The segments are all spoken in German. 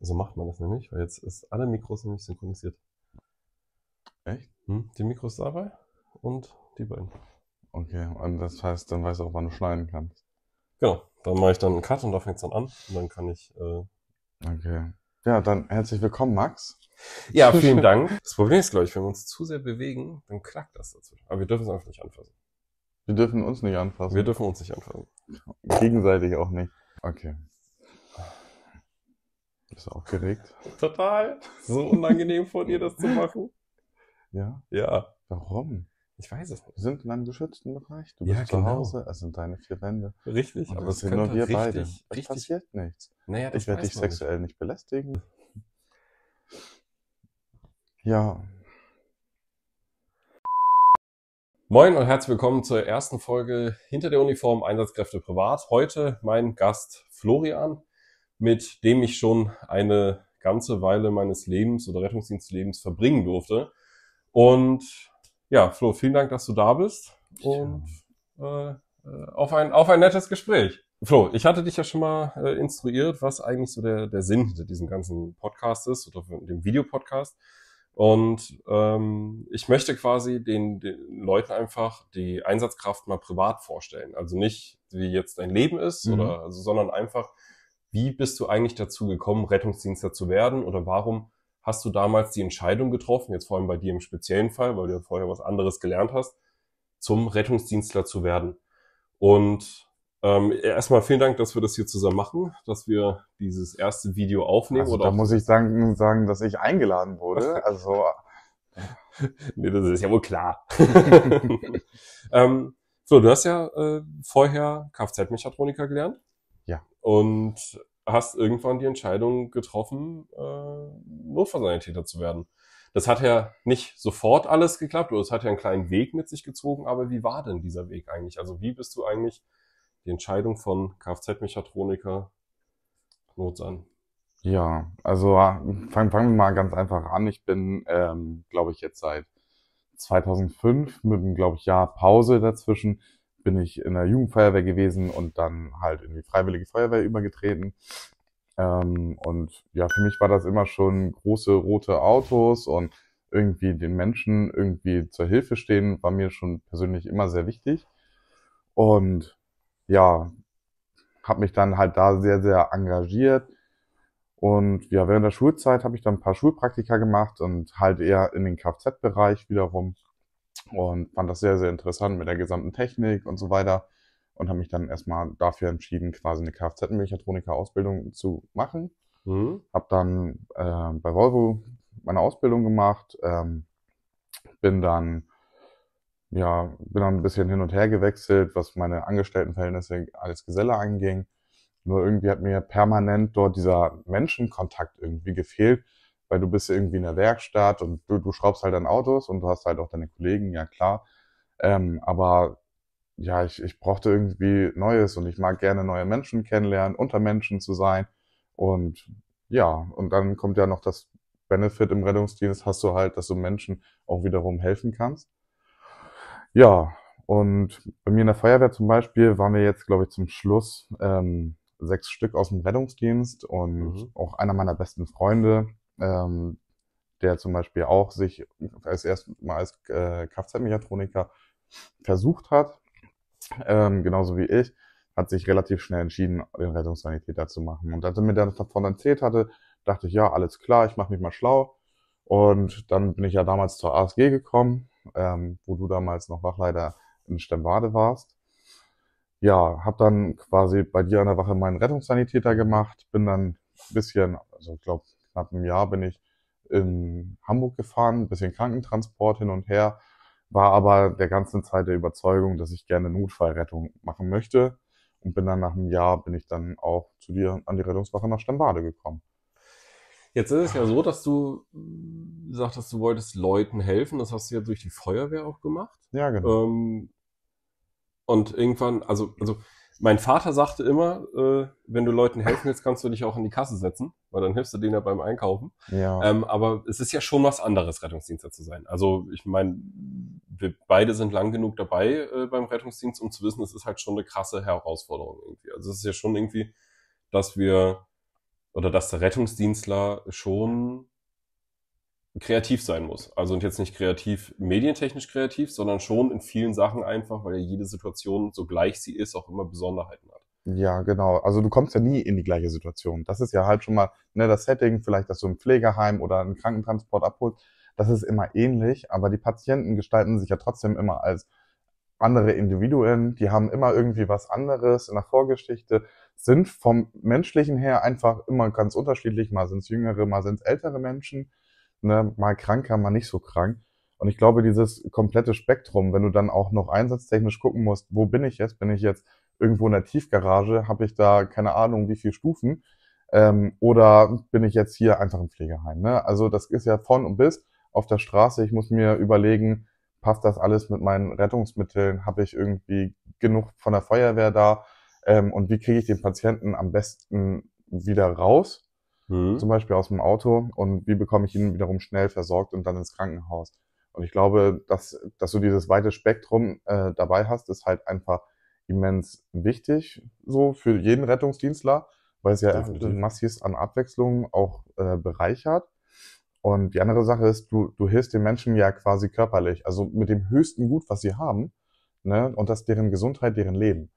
So macht man das nämlich, weil jetzt ist alle Mikros nämlich synchronisiert. Echt? Hm? Die Mikros dabei und die beiden. Okay, und das heißt, dann weißt du auch, wann du schneiden kannst. Genau, dann mache ich dann einen Cut und da fängt es dann an und dann kann ich. Äh okay. Ja, dann herzlich willkommen, Max. Ja, vielen Dank. Das Problem ist, glaube ich, wenn wir uns zu sehr bewegen, dann klackt das dazwischen. Aber wir dürfen es einfach nicht anfassen. Wir dürfen uns nicht anfassen. Wir dürfen uns nicht anfassen. Gegenseitig auch nicht. Okay. Bist du aufgeregt? Total. So unangenehm von dir, das zu machen. Ja? Ja. Warum? Ich weiß es nicht. Wir sind in einem geschützten Bereich. Du bist ja, genau. zu Hause, es sind deine vier Wände. Richtig, aber es sind nur wir beide. Es richtig. passiert nichts. Naja, ich werde dich sexuell nicht. nicht belästigen. Ja. Moin und herzlich willkommen zur ersten Folge Hinter der Uniform Einsatzkräfte privat. Heute mein Gast Florian mit dem ich schon eine ganze Weile meines Lebens oder Rettungsdienstlebens verbringen durfte. Und ja, Flo, vielen Dank, dass du da bist und äh, auf, ein, auf ein nettes Gespräch. Flo, ich hatte dich ja schon mal äh, instruiert, was eigentlich so der, der Sinn hinter diesem ganzen Podcast ist oder dem Videopodcast. Und ähm, ich möchte quasi den, den Leuten einfach die Einsatzkraft mal privat vorstellen. Also nicht, wie jetzt dein Leben ist, mhm. oder, also, sondern einfach, wie bist du eigentlich dazu gekommen, Rettungsdienster zu werden oder warum hast du damals die Entscheidung getroffen, jetzt vor allem bei dir im speziellen Fall, weil du ja vorher was anderes gelernt hast, zum Rettungsdienstler zu werden? Und ähm, erstmal vielen Dank, dass wir das hier zusammen machen, dass wir dieses erste Video aufnehmen. Also, da muss ich sagen, sagen, dass ich eingeladen wurde. Also nee, das ist ja wohl klar. ähm, so, du hast ja äh, vorher Kfz-Mechatroniker gelernt. Ja. Und hast irgendwann die Entscheidung getroffen, äh, Notfallsanitäter zu werden. Das hat ja nicht sofort alles geklappt oder es hat ja einen kleinen Weg mit sich gezogen, aber wie war denn dieser Weg eigentlich? Also wie bist du eigentlich die Entscheidung von Kfz-Mechatroniker Notsan? Ja, also äh, fangen fang wir mal ganz einfach an. Ich bin, ähm, glaube ich, jetzt seit 2005 mit einem, glaube ich, Jahr Pause dazwischen bin ich in der Jugendfeuerwehr gewesen und dann halt in die Freiwillige Feuerwehr übergetreten. Ähm, und ja, für mich war das immer schon große rote Autos und irgendwie den Menschen irgendwie zur Hilfe stehen, war mir schon persönlich immer sehr wichtig. Und ja, habe mich dann halt da sehr, sehr engagiert. Und ja, während der Schulzeit habe ich dann ein paar Schulpraktika gemacht und halt eher in den Kfz-Bereich wiederum und fand das sehr, sehr interessant mit der gesamten Technik und so weiter und habe mich dann erstmal dafür entschieden, quasi eine Kfz-Mechatroniker-Ausbildung zu machen. Mhm. Habe dann äh, bei Volvo meine Ausbildung gemacht, ähm, bin dann ja, bin dann ein bisschen hin und her gewechselt, was meine Angestelltenverhältnisse als Geselle anging. Nur irgendwie hat mir permanent dort dieser Menschenkontakt irgendwie gefehlt, weil du bist irgendwie in der Werkstatt und du, du schraubst halt an Autos und du hast halt auch deine Kollegen, ja klar. Ähm, aber ja, ich, ich brauchte irgendwie Neues und ich mag gerne neue Menschen kennenlernen, unter Menschen zu sein. Und ja, und dann kommt ja noch das Benefit im Rettungsdienst, hast du halt, dass du Menschen auch wiederum helfen kannst. Ja, und bei mir in der Feuerwehr zum Beispiel waren wir jetzt, glaube ich, zum Schluss ähm, sechs Stück aus dem Rettungsdienst und mhm. auch einer meiner besten Freunde, ähm, der zum Beispiel auch sich als erstmal als äh, Kfz-Mechatroniker versucht hat, ähm, genauso wie ich, hat sich relativ schnell entschieden, den Rettungssanitäter zu machen. Und als er mir dann davon erzählt hatte, dachte ich, ja, alles klar, ich mache mich mal schlau. Und dann bin ich ja damals zur ASG gekommen, ähm, wo du damals noch Wachleiter in Stemmwade warst. Ja, habe dann quasi bei dir an der Wache meinen Rettungssanitäter gemacht, bin dann ein bisschen, also ich glaube knapp einem Jahr bin ich in Hamburg gefahren, ein bisschen Krankentransport hin und her, war aber der ganzen Zeit der Überzeugung, dass ich gerne Notfallrettung machen möchte und bin dann nach einem Jahr bin ich dann auch zu dir an die Rettungswache nach Stambade gekommen. Jetzt ist es ja so, dass du äh, sagtest, du wolltest Leuten helfen. Das hast du ja durch die Feuerwehr auch gemacht. Ja, genau. Ähm, und irgendwann, also, also mein Vater sagte immer, äh, wenn du Leuten helfen willst, kannst du dich auch in die Kasse setzen weil dann hilfst du denen ja beim Einkaufen. Ja. Ähm, aber es ist ja schon was anderes, Rettungsdienster zu sein. Also ich meine, wir beide sind lang genug dabei äh, beim Rettungsdienst, um zu wissen, es ist halt schon eine krasse Herausforderung irgendwie. Also es ist ja schon irgendwie, dass wir oder dass der Rettungsdienstler schon kreativ sein muss. Also und jetzt nicht kreativ, medientechnisch kreativ, sondern schon in vielen Sachen einfach, weil ja jede Situation, so gleich sie ist, auch immer Besonderheiten hat. Ja, genau. Also du kommst ja nie in die gleiche Situation. Das ist ja halt schon mal ne, das Setting, vielleicht, dass du ein Pflegeheim oder einen Krankentransport abholst. Das ist immer ähnlich, aber die Patienten gestalten sich ja trotzdem immer als andere Individuen. Die haben immer irgendwie was anderes in der Vorgeschichte, sind vom menschlichen her einfach immer ganz unterschiedlich. Mal sind es jüngere, mal sind es ältere Menschen, ne, mal kranker, mal nicht so krank. Und ich glaube, dieses komplette Spektrum, wenn du dann auch noch einsatztechnisch gucken musst, wo bin ich jetzt? Bin ich jetzt irgendwo in der Tiefgarage? Habe ich da keine Ahnung, wie viele Stufen? Ähm, oder bin ich jetzt hier einfach im Pflegeheim? Ne? Also das ist ja von und bis auf der Straße. Ich muss mir überlegen, passt das alles mit meinen Rettungsmitteln? Habe ich irgendwie genug von der Feuerwehr da? Ähm, und wie kriege ich den Patienten am besten wieder raus? Mhm. Zum Beispiel aus dem Auto. Und wie bekomme ich ihn wiederum schnell versorgt und dann ins Krankenhaus? Und ich glaube, dass, dass du dieses weite Spektrum äh, dabei hast, ist halt einfach immens wichtig, so für jeden Rettungsdienstler, weil es ja massiv an Abwechslung auch äh, bereichert. Und die andere Sache ist, du, du hilfst den Menschen ja quasi körperlich, also mit dem höchsten Gut, was sie haben, ne? und das deren Gesundheit, deren Leben.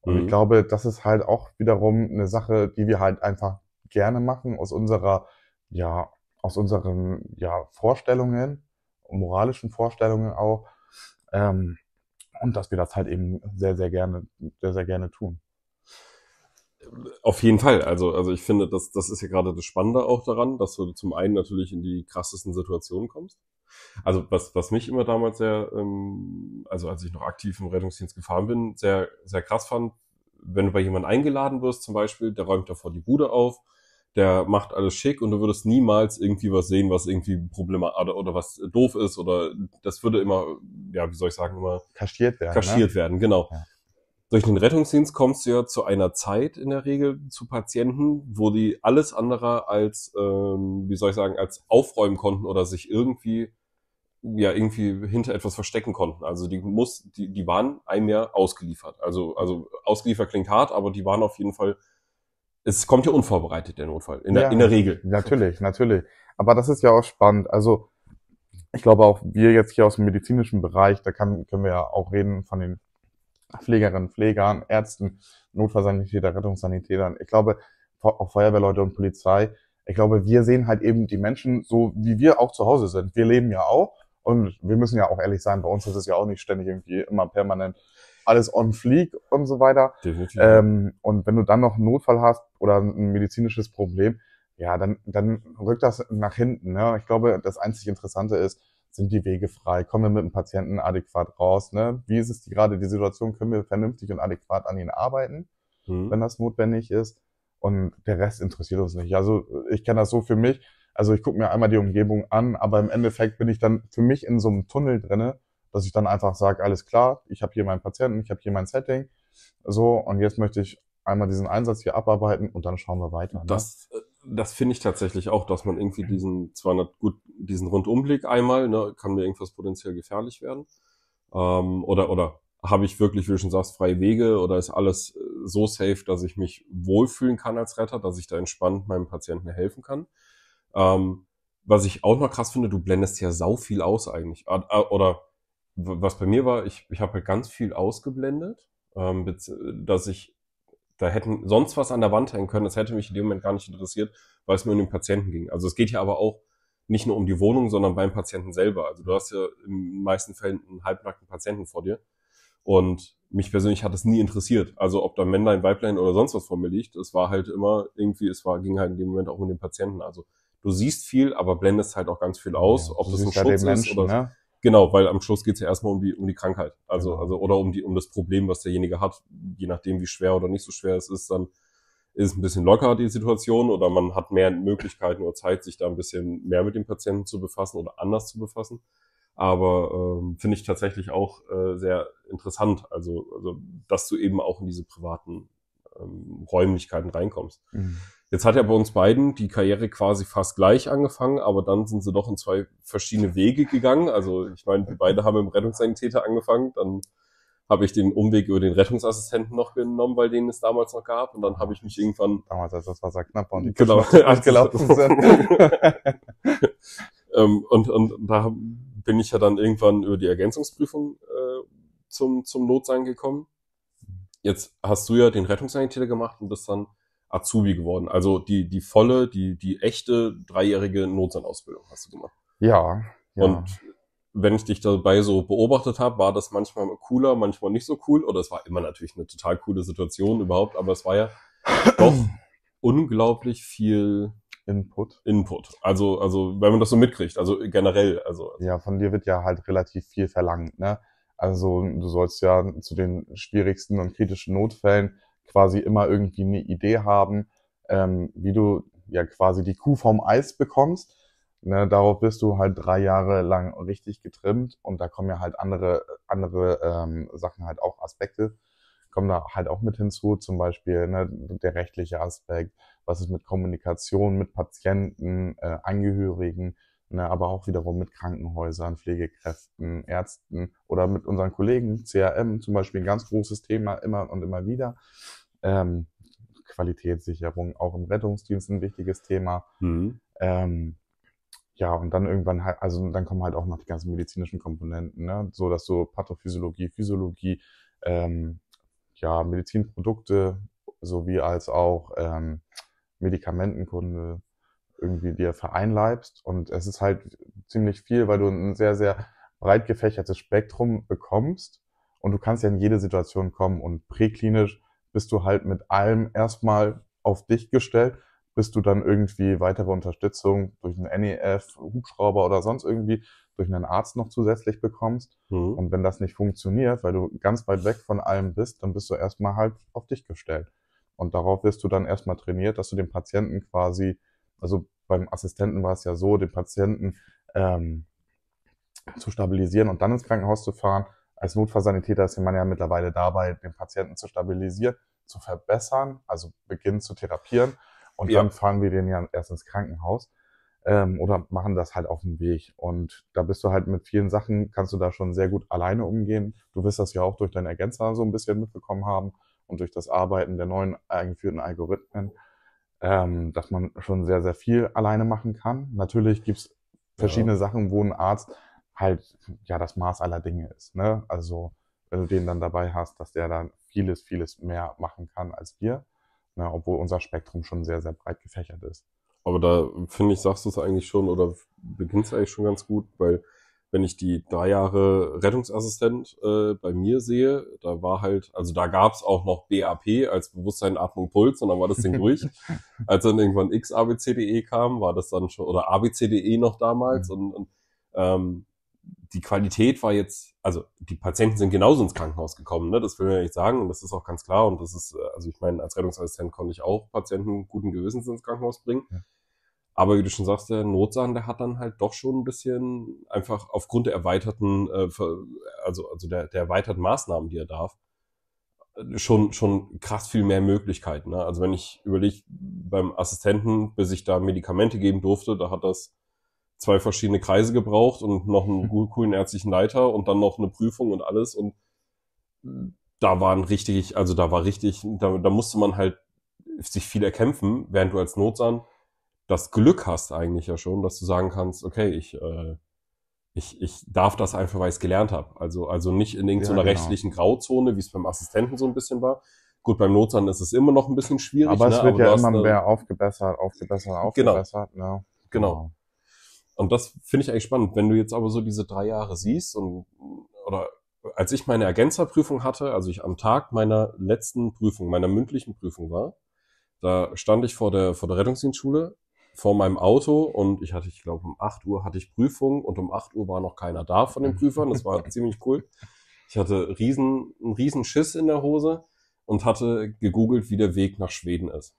Und mhm. ich glaube, das ist halt auch wiederum eine Sache, die wir halt einfach gerne machen aus unserer, ja, aus unseren ja, Vorstellungen, moralischen Vorstellungen auch. Ähm, und dass wir das halt eben sehr, sehr gerne, sehr, sehr gerne tun. Auf jeden Fall. Also, also ich finde, das, das ist ja gerade das Spannende auch daran, dass du zum einen natürlich in die krassesten Situationen kommst. Also was, was mich immer damals sehr, ähm, also als ich noch aktiv im Rettungsdienst gefahren bin, sehr, sehr krass fand, wenn du bei jemandem eingeladen wirst zum Beispiel, der räumt davor die Bude auf der macht alles schick und du würdest niemals irgendwie was sehen, was irgendwie Probleme oder, oder was doof ist oder das würde immer, ja, wie soll ich sagen, immer kaschiert werden. Ne? Kaschiert ne? werden, genau. Ja. Durch den Rettungsdienst kommst du ja zu einer Zeit in der Regel zu Patienten, wo die alles andere als, ähm, wie soll ich sagen, als aufräumen konnten oder sich irgendwie, ja, irgendwie hinter etwas verstecken konnten. Also die muss, die, die waren einem ja ausgeliefert. Also, also ausgeliefert klingt hart, aber die waren auf jeden Fall es kommt ja unvorbereitet der Notfall, in, der, in der Regel. Natürlich, natürlich. Aber das ist ja auch spannend. Also ich glaube auch wir jetzt hier aus dem medizinischen Bereich, da kann, können wir ja auch reden von den Pflegerinnen, Pflegern, Ärzten, Notfallsanitäter, Rettungssanitätern. Ich glaube, auch Feuerwehrleute und Polizei. Ich glaube, wir sehen halt eben die Menschen so, wie wir auch zu Hause sind. Wir leben ja auch und wir müssen ja auch ehrlich sein, bei uns ist es ja auch nicht ständig irgendwie immer permanent alles on fleek und so weiter. Ähm, und wenn du dann noch einen Notfall hast oder ein medizinisches Problem, ja, dann, dann rückt das nach hinten. Ne? Ich glaube, das einzig Interessante ist, sind die Wege frei? Kommen wir mit dem Patienten adäquat raus? Ne? Wie ist es die, gerade die Situation? Können wir vernünftig und adäquat an ihnen arbeiten, mhm. wenn das notwendig ist? Und der Rest interessiert uns nicht. Also ich kenne das so für mich. Also ich gucke mir einmal die Umgebung an, aber im Endeffekt bin ich dann für mich in so einem Tunnel drinne, dass ich dann einfach sage, alles klar, ich habe hier meinen Patienten, ich habe hier mein Setting. So, und jetzt möchte ich einmal diesen Einsatz hier abarbeiten und dann schauen wir weiter. Ne? Das, äh, das finde ich tatsächlich auch, dass man irgendwie diesen 200, gut, diesen Rundumblick einmal, ne, kann mir irgendwas potenziell gefährlich werden. Ähm, oder, oder habe ich wirklich, wie du schon sagst, freie Wege oder ist alles äh, so safe, dass ich mich wohlfühlen kann als Retter, dass ich da entspannt meinem Patienten helfen kann. Ähm, was ich auch noch krass finde, du blendest ja sau viel aus eigentlich. Äh, oder was bei mir war, ich, ich habe halt ganz viel ausgeblendet, ähm, dass ich, da hätten sonst was an der Wand hängen können, das hätte mich in dem Moment gar nicht interessiert, weil es mir um den Patienten ging. Also es geht ja aber auch nicht nur um die Wohnung, sondern beim Patienten selber. Also du hast ja in meisten Fällen einen halbnackten Patienten vor dir. Und mich persönlich hat es nie interessiert. Also ob da Männlein, Weiblein oder sonst was vor mir liegt, es war halt immer irgendwie, es war, ging halt in dem Moment auch um den Patienten. Also du siehst viel, aber blendest halt auch ganz viel aus, ja, ob das ein Schutz ist Menschen, oder ne? Genau, weil am Schluss geht es ja erstmal um die, um die Krankheit. Also, genau. also, oder um die, um das Problem, was derjenige hat. Je nachdem, wie schwer oder nicht so schwer es ist, dann ist es ein bisschen lockerer die Situation oder man hat mehr Möglichkeiten oder Zeit, sich da ein bisschen mehr mit dem Patienten zu befassen oder anders zu befassen. Aber ähm, finde ich tatsächlich auch äh, sehr interessant, also, also dass du eben auch in diese privaten ähm, Räumlichkeiten reinkommst. Mhm. Jetzt hat ja bei uns beiden die Karriere quasi fast gleich angefangen, aber dann sind sie doch in zwei verschiedene Wege gegangen. Also ich meine, wir beide haben im Rettungssanitäter angefangen, dann habe ich den Umweg über den Rettungsassistenten noch genommen, weil den es damals noch gab. Und dann habe ich mich irgendwann. Damals, als das Wasser knapp war und die genau, abgelaufen sind. ähm, und, und da bin ich ja dann irgendwann über die Ergänzungsprüfung äh, zum, zum Notsein gekommen. Jetzt hast du ja den Rettungssanitäter gemacht und bist dann Azubi geworden. Also die, die volle, die, die echte dreijährige Notsandausbildung hast du gemacht. Ja, ja. Und wenn ich dich dabei so beobachtet habe, war das manchmal cooler, manchmal nicht so cool. Oder es war immer natürlich eine total coole Situation überhaupt, aber es war ja doch unglaublich viel Input. Input. Also, also, wenn man das so mitkriegt, also generell, also. Ja, von dir wird ja halt relativ viel verlangt, ne? Also, du sollst ja zu den schwierigsten und kritischen Notfällen quasi immer irgendwie eine Idee haben, ähm, wie du ja quasi die Kuh vom Eis bekommst. Ne, darauf bist du halt drei Jahre lang richtig getrimmt und da kommen ja halt andere, andere ähm, Sachen halt auch Aspekte, kommen da halt auch mit hinzu, zum Beispiel ne, der rechtliche Aspekt, was ist mit Kommunikation, mit Patienten, äh, Angehörigen, ne, aber auch wiederum mit Krankenhäusern, Pflegekräften, Ärzten oder mit unseren Kollegen, CRM zum Beispiel ein ganz großes Thema immer und immer wieder. Ähm, Qualitätssicherung, auch im Rettungsdienst ein wichtiges Thema. Mhm. Ähm, ja, und dann irgendwann halt, also dann kommen halt auch noch die ganzen medizinischen Komponenten, ne? so dass so Pathophysiologie, Physiologie, ähm, ja, Medizinprodukte sowie als auch ähm, Medikamentenkunde, irgendwie dir vereinleibst. Und es ist halt ziemlich viel, weil du ein sehr, sehr breit gefächertes Spektrum bekommst. Und du kannst ja in jede Situation kommen. Und präklinisch bist du halt mit allem erstmal auf dich gestellt, bis du dann irgendwie weitere Unterstützung durch einen NEF, Hubschrauber oder sonst irgendwie durch einen Arzt noch zusätzlich bekommst. Mhm. Und wenn das nicht funktioniert, weil du ganz weit weg von allem bist, dann bist du erstmal halt auf dich gestellt. Und darauf wirst du dann erstmal trainiert, dass du den Patienten quasi also beim Assistenten war es ja so, den Patienten ähm, zu stabilisieren und dann ins Krankenhaus zu fahren. Als Notfallsanitäter ist man ja mittlerweile dabei, den Patienten zu stabilisieren, zu verbessern, also beginnen zu therapieren und ja. dann fahren wir den ja erst ins Krankenhaus ähm, oder machen das halt auf dem Weg. Und da bist du halt mit vielen Sachen, kannst du da schon sehr gut alleine umgehen. Du wirst das ja auch durch deinen Ergänzer so ein bisschen mitbekommen haben und durch das Arbeiten der neuen eingeführten Algorithmen ähm, dass man schon sehr, sehr viel alleine machen kann. Natürlich gibt's verschiedene ja. Sachen, wo ein Arzt halt ja das Maß aller Dinge ist. Ne? Also wenn du den dann dabei hast, dass der dann vieles, vieles mehr machen kann als wir, ne? obwohl unser Spektrum schon sehr, sehr breit gefächert ist. Aber da finde ich, sagst du es eigentlich schon oder beginnst eigentlich schon ganz gut, weil wenn ich die drei Jahre Rettungsassistent äh, bei mir sehe, da war halt, also da gab es auch noch BAP als Bewusstsein, Atmung, Puls und dann war das Ding durch. Als dann irgendwann XABCDE kam, war das dann schon, oder ABCDE noch damals mhm. und, und ähm, die Qualität war jetzt, also die Patienten sind genauso ins Krankenhaus gekommen, ne? das will man ja nicht sagen und das ist auch ganz klar und das ist, äh, also ich meine, als Rettungsassistent konnte ich auch Patienten guten Gewissens ins Krankenhaus bringen. Ja. Aber wie du schon sagst, der Notsahn, der hat dann halt doch schon ein bisschen einfach aufgrund der erweiterten, äh, also, also der, der erweiterten Maßnahmen, die er darf, schon, schon krass viel mehr Möglichkeiten. Ne? Also wenn ich überlege, beim Assistenten, bis ich da Medikamente geben durfte, da hat das zwei verschiedene Kreise gebraucht und noch einen hm. coolen ärztlichen Leiter und dann noch eine Prüfung und alles und da waren richtig, also da war richtig, da, da musste man halt sich viel erkämpfen, während du als Notsahn das Glück hast eigentlich ja schon, dass du sagen kannst, okay, ich, äh, ich, ich darf das einfach, weil ich es gelernt habe. Also, also nicht in irgendeiner ja, genau. rechtlichen Grauzone, wie es beim Assistenten so ein bisschen war. Gut, beim Notsan ist es immer noch ein bisschen schwierig. Aber es ne? wird Aber ja immer eine... mehr aufgebessert, aufgebessert, genau. aufgebessert. Ne? Genau. Ne? genau. Und das finde ich eigentlich spannend. Wenn du jetzt aber so diese drei Jahre siehst und oder als ich meine Ergänzerprüfung hatte, also ich am Tag meiner letzten Prüfung, meiner mündlichen Prüfung war, da stand ich vor der, vor der Rettungsdienstschule vor meinem Auto und ich hatte, ich glaube, um 8 Uhr hatte ich Prüfung und um 8 Uhr war noch keiner da von den Prüfern. Das war ziemlich cool. Ich hatte riesen, einen riesen Schiss in der Hose und hatte gegoogelt, wie der Weg nach Schweden ist.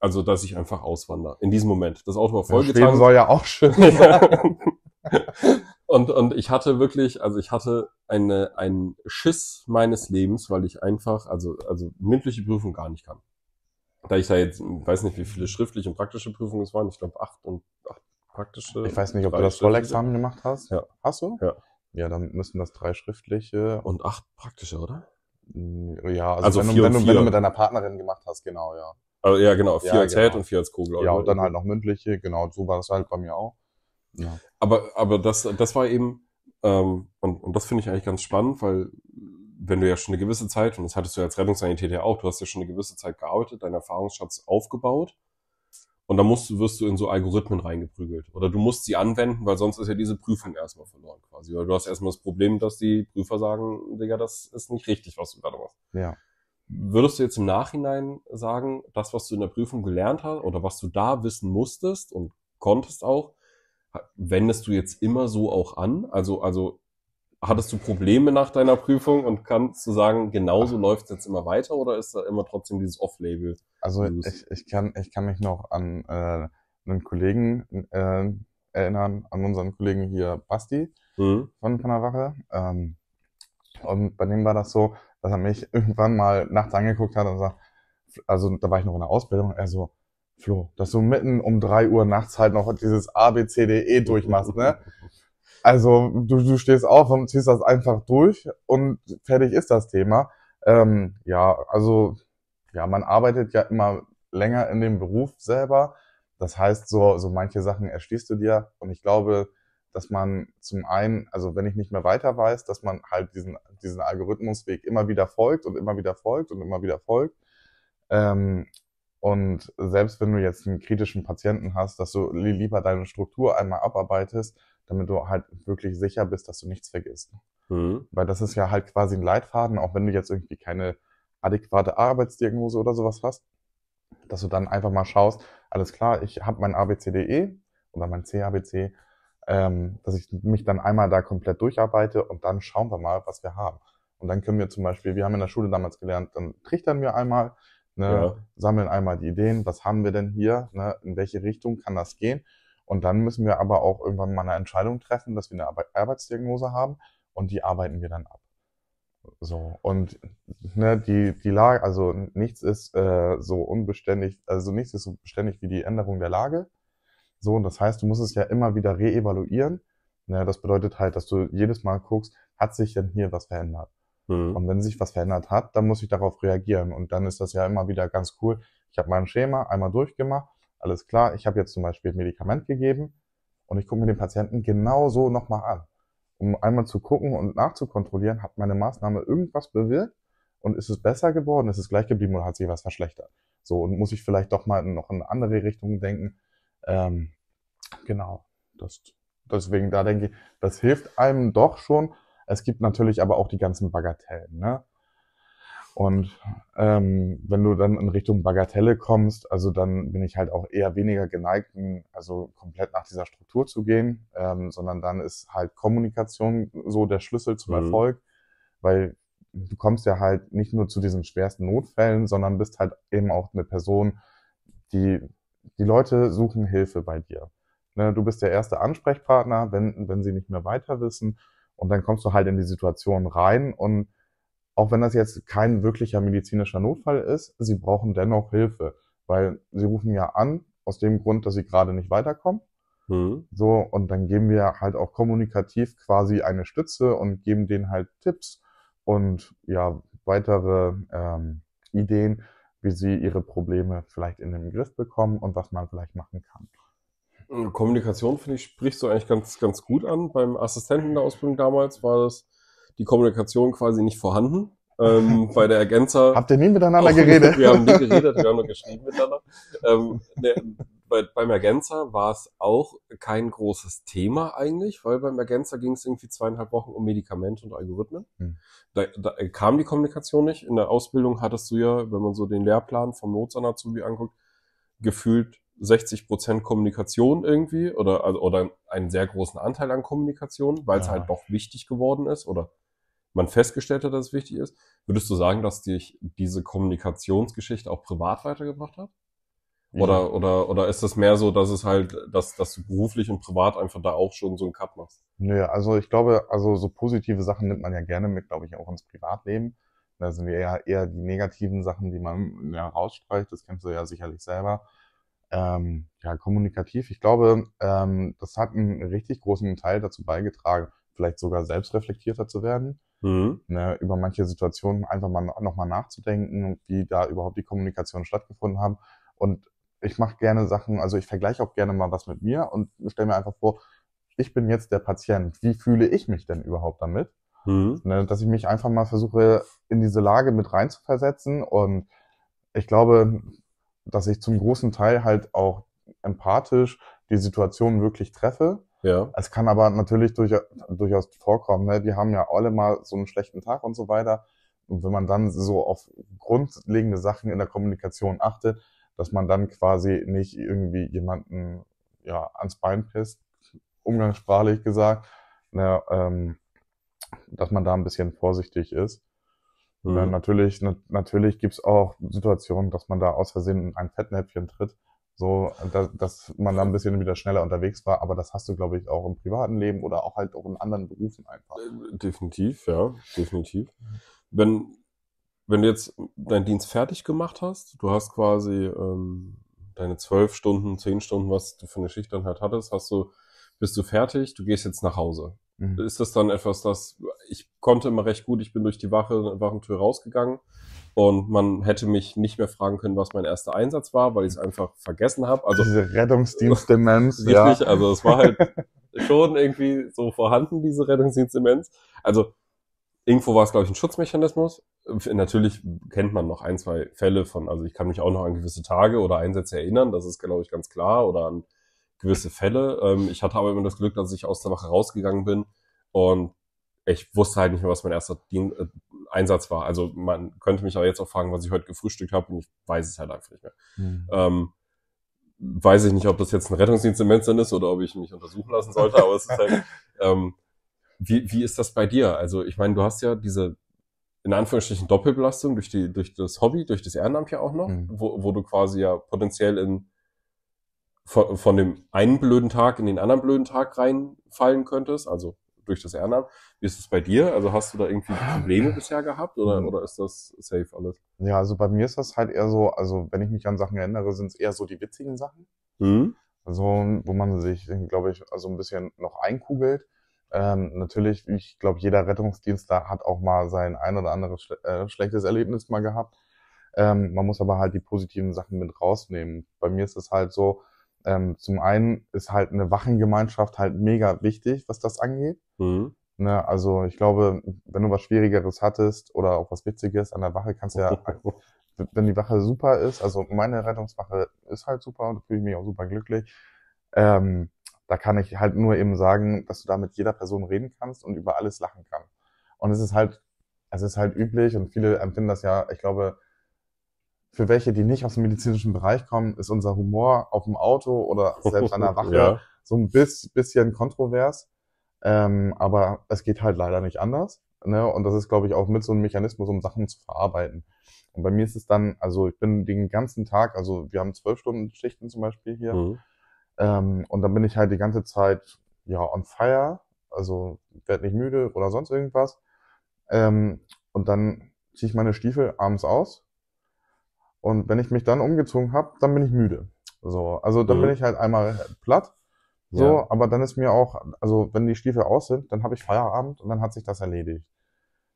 Also, dass ich einfach auswandere. In diesem Moment. Das Auto war vollgetankt. Ja, Schweden soll ja auch schön sein. und, und ich hatte wirklich, also ich hatte eine, einen Schiss meines Lebens, weil ich einfach, also, also mündliche Prüfung gar nicht kann da ich da jetzt, weiß nicht, wie viele schriftliche und praktische Prüfungen es waren, ich glaube acht und acht praktische. Ich weiß nicht, ob du das Vollexamen gemacht hast. Ja. Hast du? Ja. Ja, dann müssen das drei schriftliche. Und acht praktische, oder? Hm, ja, also, also wenn, du, wenn, du, wenn du mit deiner Partnerin gemacht hast, genau, ja. Also, ja, genau, vier ja, als genau. Head und vier als Kugel. Ja, und dann halt noch mündliche, genau, so war das halt bei mir auch. Ja. Aber, aber das, das war eben, ähm, und, und das finde ich eigentlich ganz spannend, weil wenn du ja schon eine gewisse Zeit, und das hattest du ja als Rettungssanitäter auch, du hast ja schon eine gewisse Zeit gearbeitet, deinen Erfahrungsschatz aufgebaut. Und dann musst du, wirst du in so Algorithmen reingeprügelt. Oder du musst sie anwenden, weil sonst ist ja diese Prüfung erstmal verloren quasi. Oder du hast erstmal das Problem, dass die Prüfer sagen, Digga, das ist nicht richtig, was du gerade machst. Ja. Würdest du jetzt im Nachhinein sagen, das, was du in der Prüfung gelernt hast oder was du da wissen musstest und konntest auch, wendest du jetzt immer so auch an? Also, also hattest du Probleme nach deiner Prüfung und kannst du sagen, genauso läuft es jetzt immer weiter oder ist da immer trotzdem dieses Off-Label? Also ich, ich, kann, ich kann mich noch an äh, einen Kollegen äh, erinnern, an unseren Kollegen hier Basti mhm. von, von der Wache. Ähm, und bei dem war das so, dass er mich irgendwann mal nachts angeguckt hat und sagt, also da war ich noch in der Ausbildung, er so, Flo, dass du mitten um 3 Uhr nachts halt noch dieses A, B, C, D, E durchmachst, ne? Also du, du stehst auf und ziehst das einfach durch und fertig ist das Thema. Ähm, ja, also ja, man arbeitet ja immer länger in dem Beruf selber. Das heißt, so, so manche Sachen erschließt du dir. Und ich glaube, dass man zum einen, also wenn ich nicht mehr weiter weiß, dass man halt diesen, diesen Algorithmusweg immer wieder folgt und immer wieder folgt und immer wieder folgt. Ähm, und selbst wenn du jetzt einen kritischen Patienten hast, dass du lieber deine Struktur einmal abarbeitest damit du halt wirklich sicher bist, dass du nichts vergisst. Mhm. Weil das ist ja halt quasi ein Leitfaden, auch wenn du jetzt irgendwie keine adäquate Arbeitsdiagnose oder sowas hast, dass du dann einfach mal schaust, alles klar, ich habe mein ABCDE oder mein CABC, ähm, dass ich mich dann einmal da komplett durcharbeite und dann schauen wir mal, was wir haben. Und dann können wir zum Beispiel, wir haben in der Schule damals gelernt, dann trichtern wir einmal, ne, ja. sammeln einmal die Ideen, was haben wir denn hier, ne, in welche Richtung kann das gehen und dann müssen wir aber auch irgendwann mal eine Entscheidung treffen, dass wir eine Arbe Arbeitsdiagnose haben und die arbeiten wir dann ab. So, und ne, die, die Lage, also nichts ist äh, so unbeständig, also nichts ist so beständig wie die Änderung der Lage. So, und das heißt, du musst es ja immer wieder reevaluieren. Ne, das bedeutet halt, dass du jedes Mal guckst, hat sich denn hier was verändert? Mhm. Und wenn sich was verändert hat, dann muss ich darauf reagieren. Und dann ist das ja immer wieder ganz cool. Ich habe mein Schema einmal durchgemacht alles klar, ich habe jetzt zum Beispiel ein Medikament gegeben und ich gucke mir den Patienten genau so nochmal an, um einmal zu gucken und nachzukontrollieren, hat meine Maßnahme irgendwas bewirkt und ist es besser geworden, ist es gleich geblieben oder hat sich was verschlechtert. So, und muss ich vielleicht doch mal noch in andere Richtungen denken. Ähm, genau, das, deswegen da denke ich, das hilft einem doch schon. Es gibt natürlich aber auch die ganzen Bagatellen. Ne? Und ähm, wenn du dann in Richtung Bagatelle kommst, also dann bin ich halt auch eher weniger geneigt, also komplett nach dieser Struktur zu gehen, ähm, sondern dann ist halt Kommunikation so der Schlüssel zum mhm. Erfolg, weil du kommst ja halt nicht nur zu diesen schwersten Notfällen, sondern bist halt eben auch eine Person, die die Leute suchen Hilfe bei dir. Ne, du bist der erste Ansprechpartner, wenn, wenn sie nicht mehr weiter wissen. Und dann kommst du halt in die Situation rein und auch wenn das jetzt kein wirklicher medizinischer Notfall ist, sie brauchen dennoch Hilfe, weil sie rufen ja an, aus dem Grund, dass sie gerade nicht weiterkommen. Mhm. So, und dann geben wir halt auch kommunikativ quasi eine Stütze und geben denen halt Tipps und ja, weitere ähm, Ideen, wie sie ihre Probleme vielleicht in den Griff bekommen und was man vielleicht machen kann. Äh, Kommunikation, finde ich, sprichst du eigentlich ganz, ganz gut an. Beim Assistenten der Ausbildung damals war das die Kommunikation quasi nicht vorhanden. Ähm, bei der Ergänzer. Habt ihr nie miteinander auch, geredet? Wir haben nie geredet, wir haben nur geschrieben miteinander. Ähm, ne, bei, beim Ergänzer war es auch kein großes Thema eigentlich, weil beim Ergänzer ging es irgendwie zweieinhalb Wochen um Medikamente und Algorithmen. Hm. Da, da, kam die Kommunikation nicht. In der Ausbildung hattest du ja, wenn man so den Lehrplan vom Notsan wie anguckt, gefühlt 60 Prozent Kommunikation irgendwie oder, also, oder einen sehr großen Anteil an Kommunikation, weil es ja. halt doch wichtig geworden ist oder man festgestellt hat, dass es wichtig ist. Würdest du sagen, dass dich diese Kommunikationsgeschichte auch privat weitergebracht hat? Oder, ja. oder, oder ist das mehr so, dass es halt, dass, dass du beruflich und privat einfach da auch schon so einen Cut machst? Nö, also ich glaube, also so positive Sachen nimmt man ja gerne mit, glaube ich, auch ins Privatleben. Da sind wir ja eher die negativen Sachen, die man ja rausstreicht. Das kennst du ja sicherlich selber. Ähm, ja, kommunikativ. Ich glaube, ähm, das hat einen richtig großen Teil dazu beigetragen vielleicht sogar selbstreflektierter zu werden, mhm. ne, über manche Situationen einfach mal nochmal nachzudenken, wie da überhaupt die Kommunikation stattgefunden haben. Und ich mache gerne Sachen, also ich vergleiche auch gerne mal was mit mir und stelle mir einfach vor, ich bin jetzt der Patient. Wie fühle ich mich denn überhaupt damit? Mhm. Ne, dass ich mich einfach mal versuche, in diese Lage mit reinzuversetzen. Und ich glaube, dass ich zum großen Teil halt auch empathisch die Situation wirklich treffe ja. Es kann aber natürlich durch, durchaus vorkommen, ne? die haben ja alle mal so einen schlechten Tag und so weiter. Und wenn man dann so auf grundlegende Sachen in der Kommunikation achtet, dass man dann quasi nicht irgendwie jemanden ja, ans Bein pisst, umgangssprachlich gesagt, ne, ähm, dass man da ein bisschen vorsichtig ist. Mhm. Natürlich, na, natürlich gibt's auch Situationen, dass man da aus Versehen in ein Fettnäpfchen tritt. So, dass, dass man da ein bisschen wieder schneller unterwegs war, aber das hast du, glaube ich, auch im privaten Leben oder auch halt auch in anderen Berufen einfach. Äh, definitiv, ja, definitiv. Wenn, wenn du jetzt deinen Dienst fertig gemacht hast, du hast quasi ähm, deine zwölf Stunden, zehn Stunden, was du für eine Schicht dann halt hattest, hast du, bist du fertig, du gehst jetzt nach Hause mhm. ist das dann etwas, das ich konnte immer recht gut, ich bin durch die Wache, Wachentür rausgegangen und man hätte mich nicht mehr fragen können, was mein erster Einsatz war, weil ich es einfach vergessen habe. Also diese Rettungsdienstdemenz, richtig, ja. Also es war halt schon irgendwie so vorhanden diese Rettungsdienstdemenz. Also irgendwo war es glaube ich ein Schutzmechanismus. Natürlich kennt man noch ein zwei Fälle von, also ich kann mich auch noch an gewisse Tage oder Einsätze erinnern, das ist glaube ich ganz klar oder an gewisse Fälle. Ähm, ich hatte aber immer das Glück, dass ich aus der Wache rausgegangen bin und ich wusste halt nicht mehr, was mein erster Dien äh, Einsatz war. Also man könnte mich aber jetzt auch fragen, was ich heute gefrühstückt habe und ich weiß es halt einfach nicht mehr. Mhm. Ähm, weiß ich nicht, ob das jetzt ein Rettungsdienst im Menzern ist oder ob ich mich untersuchen lassen sollte, aber es ist halt, ähm, wie, wie ist das bei dir? Also ich meine, du hast ja diese in Anführungsstrichen Doppelbelastung durch, die, durch das Hobby, durch das Ehrenamt ja auch noch, mhm. wo, wo du quasi ja potenziell in von, von dem einen blöden Tag in den anderen blöden Tag reinfallen könntest, also durch das Ehrenamt. Wie ist es bei dir? Also hast du da irgendwie Probleme bisher gehabt oder, mhm. oder ist das safe alles? Ja, also bei mir ist das halt eher so, also wenn ich mich an Sachen erinnere, sind es eher so die witzigen Sachen. Mhm. Also, wo man sich, glaube ich, also ein bisschen noch einkugelt. Ähm, natürlich, ich glaube, jeder Rettungsdienst da hat auch mal sein ein oder anderes schle äh, schlechtes Erlebnis mal gehabt. Ähm, man muss aber halt die positiven Sachen mit rausnehmen. Bei mir ist es halt so, ähm, zum einen ist halt eine Wachengemeinschaft halt mega wichtig, was das angeht. Mhm. Ne, also ich glaube, wenn du was Schwierigeres hattest oder auch was Witziges an der Wache, kannst du ja, wenn die Wache super ist, also meine Rettungswache ist halt super und da fühle ich mich auch super glücklich. Ähm, da kann ich halt nur eben sagen, dass du da mit jeder Person reden kannst und über alles lachen kannst. Und es ist halt, es ist halt üblich und viele empfinden das ja, ich glaube, für welche, die nicht aus dem medizinischen Bereich kommen, ist unser Humor auf dem Auto oder selbst an der Wache ja. so ein bisschen kontrovers. Ähm, aber es geht halt leider nicht anders. Ne? Und das ist, glaube ich, auch mit so einem Mechanismus, um Sachen zu verarbeiten. Und bei mir ist es dann, also ich bin den ganzen Tag, also wir haben zwölf Stunden Schichten zum Beispiel hier. Mhm. Ähm, und dann bin ich halt die ganze Zeit ja on fire, also werde nicht müde oder sonst irgendwas. Ähm, und dann ziehe ich meine Stiefel abends aus, und wenn ich mich dann umgezogen habe, dann bin ich müde. So, also dann mhm. bin ich halt einmal platt. So, ja. aber dann ist mir auch, also wenn die Stiefel aus sind, dann habe ich Feierabend und dann hat sich das erledigt.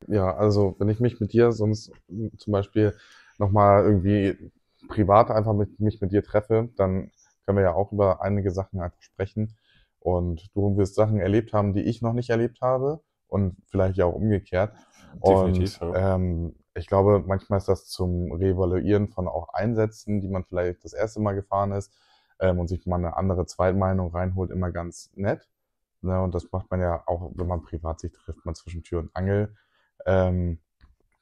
Ja, also wenn ich mich mit dir sonst zum Beispiel nochmal irgendwie privat einfach mit, mich mit dir treffe, dann können wir ja auch über einige Sachen einfach sprechen. Und du wirst Sachen erlebt haben, die ich noch nicht erlebt habe und vielleicht ja auch umgekehrt. Definitiv, und ja. Ähm, ich glaube, manchmal ist das zum Revaluieren von auch Einsätzen, die man vielleicht das erste Mal gefahren ist ähm, und sich mal eine andere Zweitmeinung reinholt, immer ganz nett. Ne? Und das macht man ja auch, wenn man privat sich trifft, mal zwischen Tür und Angel. Ähm,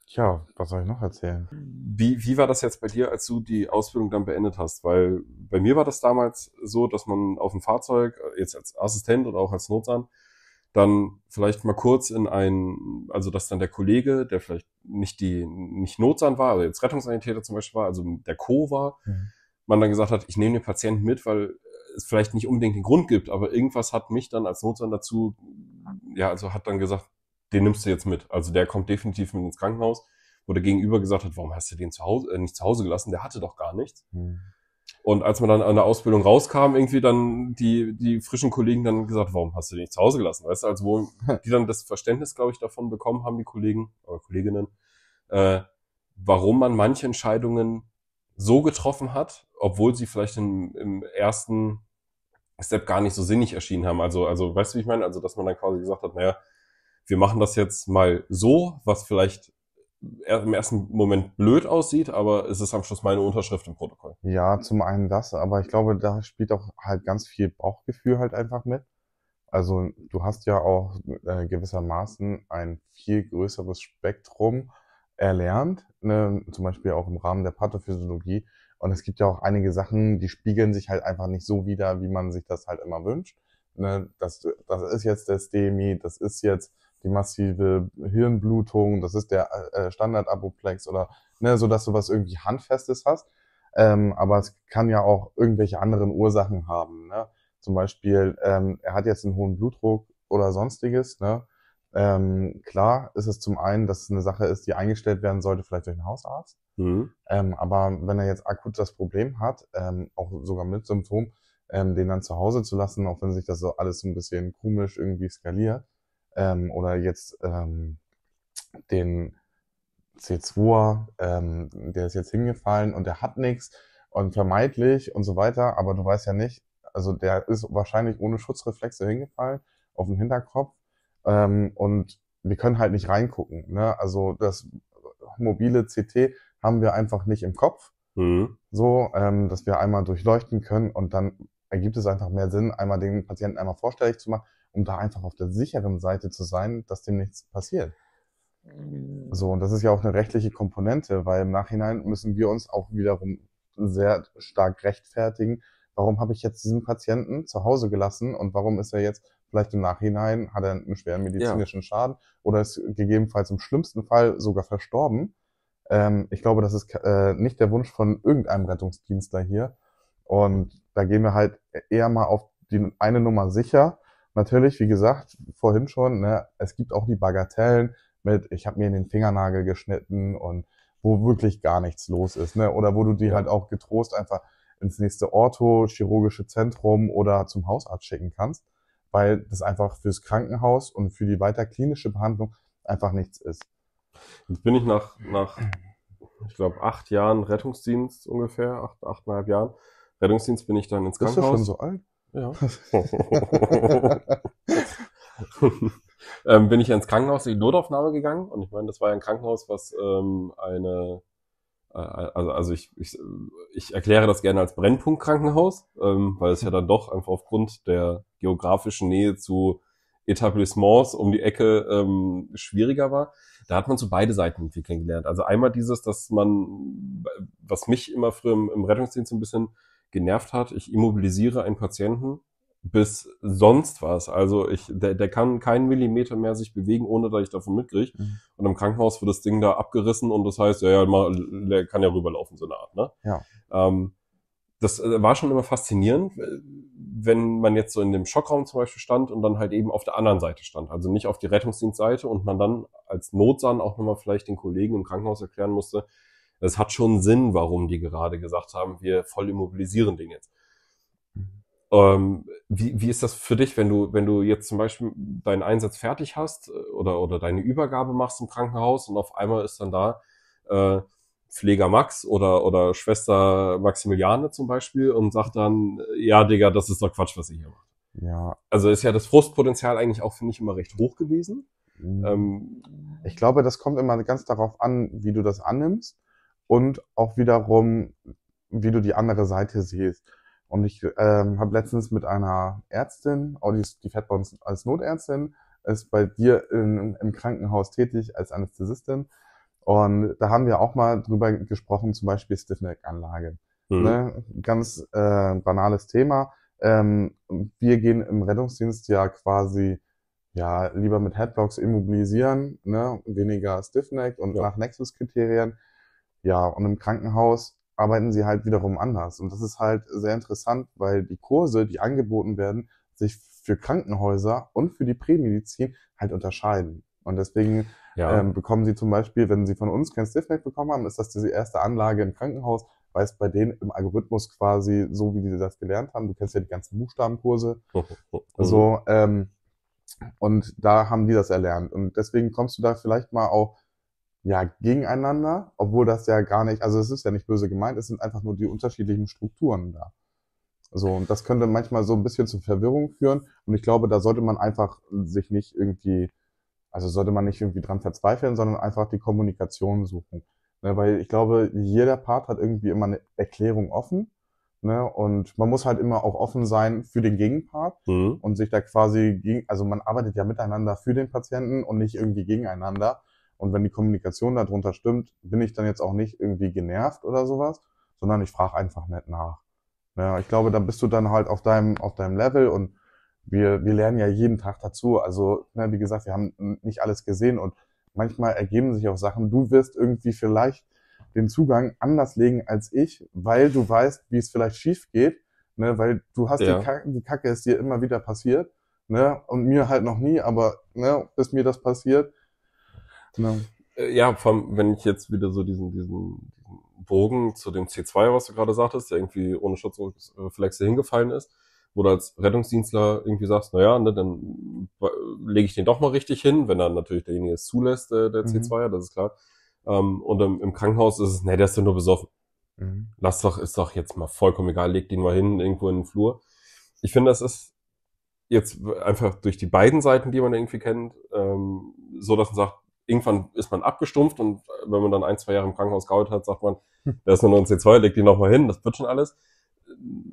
Tja, was soll ich noch erzählen? Wie, wie war das jetzt bei dir, als du die Ausbildung dann beendet hast? Weil bei mir war das damals so, dass man auf dem Fahrzeug, äh, jetzt als Assistent oder auch als Notsan, dann vielleicht mal kurz in ein, also dass dann der Kollege, der vielleicht nicht die, nicht Notsan war, also jetzt Rettungssanitäter zum Beispiel war, also der Co war, mhm. man dann gesagt hat, ich nehme den Patienten mit, weil es vielleicht nicht unbedingt den Grund gibt, aber irgendwas hat mich dann als Notsan dazu, ja, also hat dann gesagt, den nimmst du jetzt mit. Also der kommt definitiv mit ins Krankenhaus, wo der Gegenüber gesagt hat, warum hast du den zu Hause, äh, nicht zu Hause gelassen, der hatte doch gar nichts. Mhm. Und als man dann an der Ausbildung rauskam, irgendwie dann die, die frischen Kollegen dann gesagt, warum hast du den nicht zu Hause gelassen? Weißt du, also wo die dann das Verständnis, glaube ich, davon bekommen haben, die Kollegen oder Kolleginnen, äh, warum man manche Entscheidungen so getroffen hat, obwohl sie vielleicht im, im ersten Step gar nicht so sinnig erschienen haben. Also, also, weißt du, wie ich meine? Also, dass man dann quasi gesagt hat, naja, wir machen das jetzt mal so, was vielleicht im ersten Moment blöd aussieht, aber es ist am Schluss meine Unterschrift im Protokoll. Ja, zum einen das, aber ich glaube, da spielt auch halt ganz viel Bauchgefühl halt einfach mit. Also du hast ja auch äh, gewissermaßen ein viel größeres Spektrum erlernt, ne? zum Beispiel auch im Rahmen der Pathophysiologie. Und es gibt ja auch einige Sachen, die spiegeln sich halt einfach nicht so wieder, wie man sich das halt immer wünscht. Ne? Das, das ist jetzt das DMI, das ist jetzt die massive Hirnblutung, das ist der äh, äh, Standard-Apoplex oder ne, so dass du was irgendwie Handfestes hast. Ähm, aber es kann ja auch irgendwelche anderen Ursachen haben. Ne? Zum Beispiel, ähm, er hat jetzt einen hohen Blutdruck oder sonstiges. Ne? Ähm, klar ist es zum einen, dass es eine Sache ist, die eingestellt werden sollte, vielleicht durch einen Hausarzt. Mhm. Ähm, aber wenn er jetzt akut das Problem hat, ähm, auch sogar mit Symptomen, ähm, den dann zu Hause zu lassen, auch wenn sich das so alles so ein bisschen komisch irgendwie skaliert, ähm, oder jetzt ähm, den c 2 ähm, der ist jetzt hingefallen und der hat nichts und vermeidlich und so weiter, aber du weißt ja nicht, also der ist wahrscheinlich ohne Schutzreflexe hingefallen auf den Hinterkopf ähm, und wir können halt nicht reingucken. Ne? Also das mobile CT haben wir einfach nicht im Kopf, mhm. so ähm, dass wir einmal durchleuchten können und dann ergibt es einfach mehr Sinn, einmal den Patienten einmal vorstellig zu machen um da einfach auf der sicheren Seite zu sein, dass dem nichts passiert. Mhm. So, und das ist ja auch eine rechtliche Komponente, weil im Nachhinein müssen wir uns auch wiederum sehr stark rechtfertigen, warum habe ich jetzt diesen Patienten zu Hause gelassen und warum ist er jetzt vielleicht im Nachhinein, hat er einen schweren medizinischen ja. Schaden oder ist gegebenenfalls im schlimmsten Fall sogar verstorben. Ähm, ich glaube, das ist äh, nicht der Wunsch von irgendeinem Rettungsdienstler hier. Und da gehen wir halt eher mal auf die eine Nummer sicher natürlich, wie gesagt, vorhin schon, ne, es gibt auch die Bagatellen mit, ich habe mir in den Fingernagel geschnitten und wo wirklich gar nichts los ist, ne? Oder wo du die halt auch getrost einfach ins nächste Ortho, chirurgische Zentrum oder zum Hausarzt schicken kannst, weil das einfach fürs Krankenhaus und für die weiter klinische Behandlung einfach nichts ist. Jetzt bin ich nach, nach ich glaube, acht Jahren Rettungsdienst ungefähr, acht, achteinhalb Jahren, Rettungsdienst bin ich dann ins Bist Krankenhaus. Bist du schon so alt? Ja. ähm, bin ich ins Krankenhaus in die Notaufnahme gegangen und ich meine, das war ja ein Krankenhaus, was ähm, eine, äh, also, also ich, ich, ich erkläre das gerne als Brennpunktkrankenhaus, krankenhaus ähm, weil es ja dann doch einfach aufgrund der geografischen Nähe zu Etablissements um die Ecke ähm, schwieriger war. Da hat man zu so beide Seiten entwickeln kennengelernt. Also einmal dieses, dass man, was mich immer früher im, im Rettungsdienst so ein bisschen genervt hat. Ich immobilisiere einen Patienten bis sonst was. Also ich, der, der kann keinen Millimeter mehr sich bewegen, ohne dass ich davon mitkriege. Mhm. Und im Krankenhaus wird das Ding da abgerissen und das heißt, ja, ja, mal, der kann ja rüberlaufen, so eine Art. Ne? Ja. Ähm, das äh, war schon immer faszinierend, äh, wenn man jetzt so in dem Schockraum zum Beispiel stand und dann halt eben auf der anderen Seite stand, also nicht auf die Rettungsdienstseite und man dann als Notsan auch nochmal vielleicht den Kollegen im Krankenhaus erklären musste, es hat schon Sinn, warum die gerade gesagt haben, wir voll immobilisieren den jetzt. Ähm, wie, wie ist das für dich, wenn du, wenn du jetzt zum Beispiel deinen Einsatz fertig hast äh, oder, oder deine Übergabe machst im Krankenhaus und auf einmal ist dann da äh, Pfleger Max oder, oder Schwester Maximiliane zum Beispiel und sagt dann, äh, ja, Digga, das ist doch Quatsch, was ihr hier macht. Ja. Also ist ja das Frustpotenzial eigentlich auch, finde ich, immer recht hoch gewesen. Mhm. Ähm, ich glaube, das kommt immer ganz darauf an, wie du das annimmst und auch wiederum, wie du die andere Seite siehst. Und ich ähm, habe letztens mit einer Ärztin, oh, die, die fährt bei uns als Notärztin, ist bei dir in, im Krankenhaus tätig als Anästhesistin. Und da haben wir auch mal drüber gesprochen, zum Beispiel Stiffneck-Anlage. Mhm. Ne? Ganz äh, banales Thema. Ähm, wir gehen im Rettungsdienst ja quasi ja lieber mit Headblocks immobilisieren, ne? weniger Stiffneck und ja. nach Nexus-Kriterien. Ja, und im Krankenhaus arbeiten sie halt wiederum anders. Und das ist halt sehr interessant, weil die Kurse, die angeboten werden, sich für Krankenhäuser und für die Prämedizin halt unterscheiden. Und deswegen ja. ähm, bekommen sie zum Beispiel, wenn sie von uns kein Stiffneck bekommen haben, ist das diese erste Anlage im Krankenhaus, weil es bei denen im Algorithmus quasi, so wie die das gelernt haben, du kennst ja die ganzen Buchstabenkurse, oh, oh, oh. so, ähm, und da haben die das erlernt. Und deswegen kommst du da vielleicht mal auch ja gegeneinander, obwohl das ja gar nicht, also es ist ja nicht böse gemeint, es sind einfach nur die unterschiedlichen Strukturen da. So, und das könnte manchmal so ein bisschen zu Verwirrung führen. Und ich glaube, da sollte man einfach sich nicht irgendwie, also sollte man nicht irgendwie dran verzweifeln, sondern einfach die Kommunikation suchen. Ne, weil ich glaube, jeder Part hat irgendwie immer eine Erklärung offen. Ne? Und man muss halt immer auch offen sein für den Gegenpart mhm. und sich da quasi gegen, also man arbeitet ja miteinander für den Patienten und nicht irgendwie gegeneinander. Und wenn die Kommunikation darunter stimmt, bin ich dann jetzt auch nicht irgendwie genervt oder sowas, sondern ich frage einfach nicht nach. Ja, ich glaube, da bist du dann halt auf deinem, auf deinem Level und wir, wir lernen ja jeden Tag dazu. Also, ne, wie gesagt, wir haben nicht alles gesehen und manchmal ergeben sich auch Sachen. Du wirst irgendwie vielleicht den Zugang anders legen als ich, weil du weißt, wie es vielleicht schief geht, ne, weil du hast ja. die, Kacke, die Kacke ist dir immer wieder passiert, ne, und mir halt noch nie, aber ne, bis mir das passiert, Genau. Äh, ja, vor allem, wenn ich jetzt wieder so diesen, diesen diesen Bogen zu dem C2, was du gerade sagtest, der irgendwie ohne Schutzreflexe hingefallen ist, wo du als Rettungsdienstler irgendwie sagst, naja, ne, dann lege ich den doch mal richtig hin, wenn dann natürlich derjenige es zulässt, äh, der mhm. C2er, das ist klar. Ähm, und im, im, Krankenhaus ist es, ne, der ist ja nur besoffen. Mhm. Lass doch, ist doch jetzt mal vollkommen egal, leg den mal hin, irgendwo in den Flur. Ich finde, das ist jetzt einfach durch die beiden Seiten, die man irgendwie kennt, ähm, so, dass man sagt, irgendwann ist man abgestumpft und äh, wenn man dann ein, zwei Jahre im Krankenhaus gearbeitet hat, sagt man, das ist nur ein c 2 leg die nochmal hin, das wird schon alles.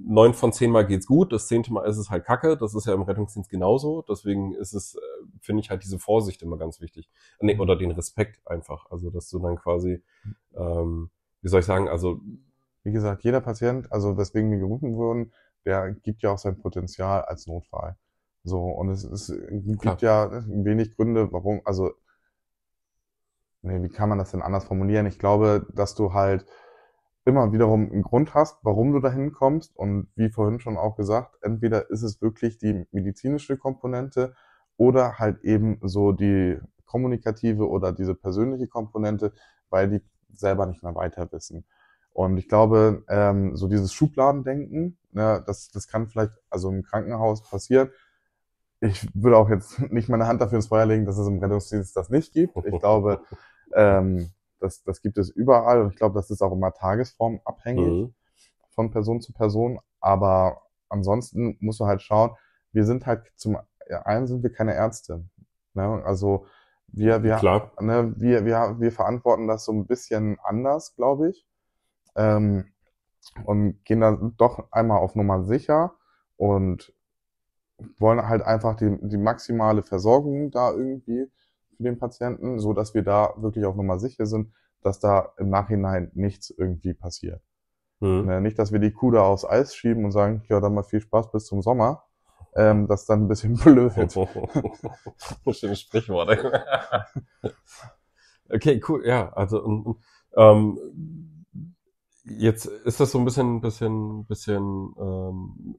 Neun von zehn Mal geht's gut, das zehnte Mal ist es halt kacke, das ist ja im Rettungsdienst genauso, deswegen ist es, äh, finde ich halt diese Vorsicht immer ganz wichtig. Nee, oder den Respekt einfach, also dass du dann quasi, ähm, wie soll ich sagen, also. Wie gesagt, jeder Patient, also weswegen wir gerufen wurden, der gibt ja auch sein Potenzial als Notfall. So, und es, es gibt Klar. ja wenig Gründe, warum, also nee, wie kann man das denn anders formulieren? Ich glaube, dass du halt immer wiederum einen Grund hast, warum du dahin kommst. Und wie vorhin schon auch gesagt, entweder ist es wirklich die medizinische Komponente oder halt eben so die kommunikative oder diese persönliche Komponente, weil die selber nicht mehr weiter wissen. Und ich glaube, ähm, so dieses Schubladendenken, ne, das, das kann vielleicht also im Krankenhaus passieren. Ich würde auch jetzt nicht meine Hand dafür ins Feuer legen, dass es im Rettungsdienst das nicht gibt. Ich glaube, Ähm, das, das gibt es überall und ich glaube, das ist auch immer Tagesform abhängig mhm. von Person zu Person. Aber ansonsten musst du halt schauen, wir sind halt zum einen sind wir keine Ärzte. Ne? Also wir, wir, Klar. Ne, wir, wir, wir verantworten das so ein bisschen anders, glaube ich. Ähm, und gehen dann doch einmal auf Nummer sicher und wollen halt einfach die, die maximale Versorgung da irgendwie für den Patienten, so dass wir da wirklich auch nochmal sicher sind, dass da im Nachhinein nichts irgendwie passiert. Mhm. Ne, nicht, dass wir die Kuh da aufs Eis schieben und sagen, ja, dann mal viel Spaß bis zum Sommer. Ähm, das ist dann ein bisschen blöd. Schönes Sprichwort. okay, cool, ja, also ähm, jetzt ist das so ein bisschen, bisschen, bisschen, ähm,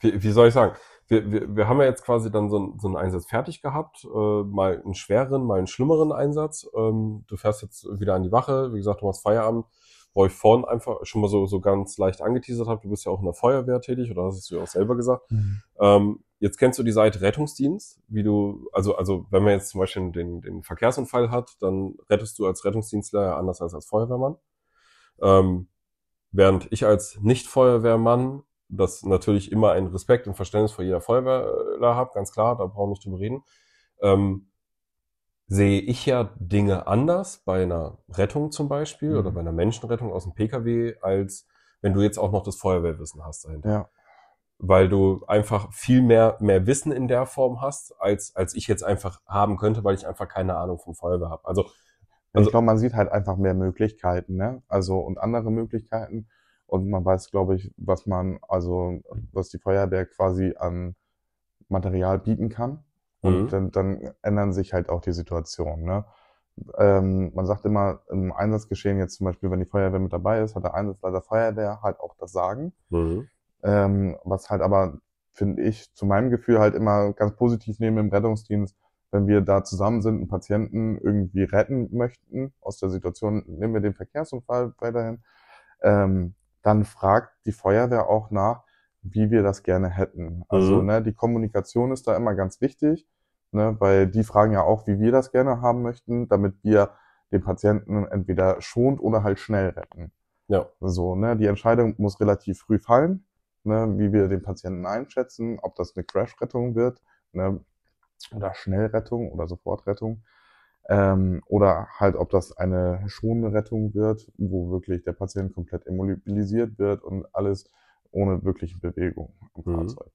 wie, wie soll ich sagen? wir, wir, wir haben ja jetzt quasi dann so, so einen Einsatz fertig gehabt, äh, mal einen schwereren, mal einen schlimmeren Einsatz. Ähm, du fährst jetzt wieder an die Wache, wie gesagt, du machst Feierabend, wo ich vorhin einfach schon mal so, so ganz leicht angeteasert habe, du bist ja auch in der Feuerwehr tätig oder hast du ja auch selber gesagt. Mhm. Ähm, jetzt kennst du die Seite Rettungsdienst, wie du, also, also wenn man jetzt zum Beispiel den, den Verkehrsunfall hat, dann rettest du als Rettungsdienstler anders als als Feuerwehrmann. Ähm, während ich als Nicht-Feuerwehrmann das natürlich immer ein Respekt und Verständnis vor jeder Feuerwehrler habe, ganz klar, da brauchen wir nicht drüber reden. Ähm, sehe ich ja Dinge anders bei einer Rettung zum Beispiel mhm. oder bei einer Menschenrettung aus dem Pkw, als wenn du jetzt auch noch das Feuerwehrwissen hast dahinter. Ja. Weil du einfach viel mehr, mehr Wissen in der Form hast, als, als ich jetzt einfach haben könnte, weil ich einfach keine Ahnung vom Feuerwehr habe. Also, also ich also glaube, man sieht halt einfach mehr Möglichkeiten, ne? Also und andere Möglichkeiten. Und man weiß, glaube ich, was man, also was die Feuerwehr quasi an Material bieten kann. Und mhm. dann, dann ändern sich halt auch die Situationen. Ne? Ähm, man sagt immer, im Einsatzgeschehen jetzt zum Beispiel, wenn die Feuerwehr mit dabei ist, hat der Einsatzleiter Feuerwehr halt auch das Sagen. Mhm. Ähm, was halt aber, finde ich, zu meinem Gefühl halt immer ganz positiv nehmen im Rettungsdienst, wenn wir da zusammen sind, einen Patienten irgendwie retten möchten aus der Situation, nehmen wir den Verkehrsunfall weiterhin, ähm, dann fragt die Feuerwehr auch nach, wie wir das gerne hätten. Also mhm. ne, die Kommunikation ist da immer ganz wichtig, ne, weil die fragen ja auch, wie wir das gerne haben möchten, damit wir den Patienten entweder schont oder halt schnell retten. Ja. So, ne, die Entscheidung muss relativ früh fallen, ne, wie wir den Patienten einschätzen, ob das eine Crash-Rettung wird ne, oder Schnellrettung oder Sofortrettung. Ähm, oder halt, ob das eine schonende Rettung wird, wo wirklich der Patient komplett immobilisiert wird und alles ohne wirkliche Bewegung im mhm. Fahrzeug.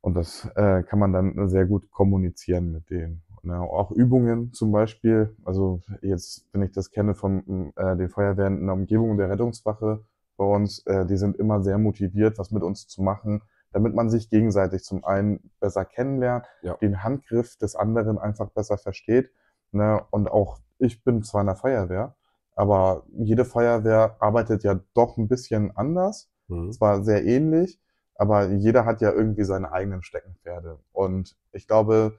Und das äh, kann man dann sehr gut kommunizieren mit denen. Ja, ne? auch Übungen zum Beispiel, also jetzt, wenn ich das kenne von äh, den Feuerwehren in der Umgebung der Rettungswache bei uns, äh, die sind immer sehr motiviert, was mit uns zu machen, damit man sich gegenseitig zum einen besser kennenlernt, ja. den Handgriff des anderen einfach besser versteht Ne? Und auch ich bin zwar in der Feuerwehr, aber jede Feuerwehr arbeitet ja doch ein bisschen anders. Mhm. Zwar sehr ähnlich, aber jeder hat ja irgendwie seine eigenen Steckenpferde. Und ich glaube,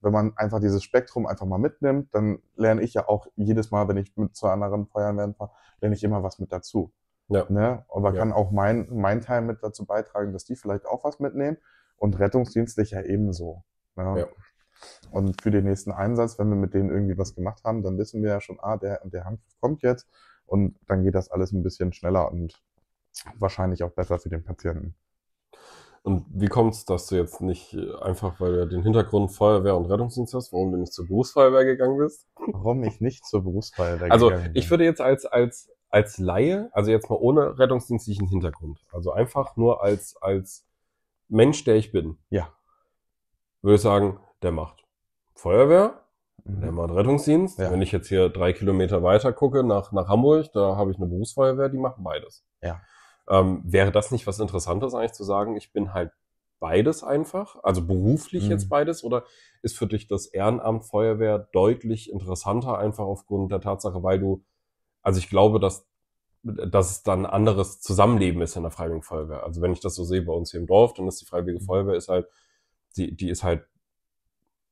wenn man einfach dieses Spektrum einfach mal mitnimmt, dann lerne ich ja auch jedes Mal, wenn ich mit zu anderen Feuerwehren fahre, lerne ich immer was mit dazu. Ja. Ne? Aber ja. kann auch mein, mein Teil mit dazu beitragen, dass die vielleicht auch was mitnehmen und rettungsdienstlicher ebenso. Ne? Ja. Und für den nächsten Einsatz, wenn wir mit denen irgendwie was gemacht haben, dann wissen wir ja schon, ah, der und der Handgriff kommt jetzt. Und dann geht das alles ein bisschen schneller und wahrscheinlich auch besser für den Patienten. Und wie kommt es, dass du jetzt nicht äh, einfach, weil du ja den Hintergrund Feuerwehr und Rettungsdienst hast, warum du nicht zur Berufsfeuerwehr gegangen bist? Warum ich nicht zur Berufsfeuerwehr also, gegangen bin? Also ich würde jetzt als, als, als Laie, also jetzt mal ohne rettungsdienstlichen Hintergrund, also einfach nur als, als Mensch, der ich bin. Ja. Würde ich sagen, der macht Feuerwehr, mhm. der macht Rettungsdienst. Ja. Wenn ich jetzt hier drei Kilometer weiter gucke nach, nach Hamburg, da habe ich eine Berufsfeuerwehr, die machen beides. Ja. Ähm, wäre das nicht was Interessantes eigentlich zu sagen, ich bin halt beides einfach, also beruflich mhm. jetzt beides, oder ist für dich das Ehrenamt Feuerwehr deutlich interessanter, einfach aufgrund der Tatsache, weil du, also ich glaube, dass, dass es dann anderes Zusammenleben ist in der Freiwilligen Feuerwehr. Also wenn ich das so sehe bei uns hier im Dorf, dann ist die Freiwillige mhm. Feuerwehr ist halt, die, die ist halt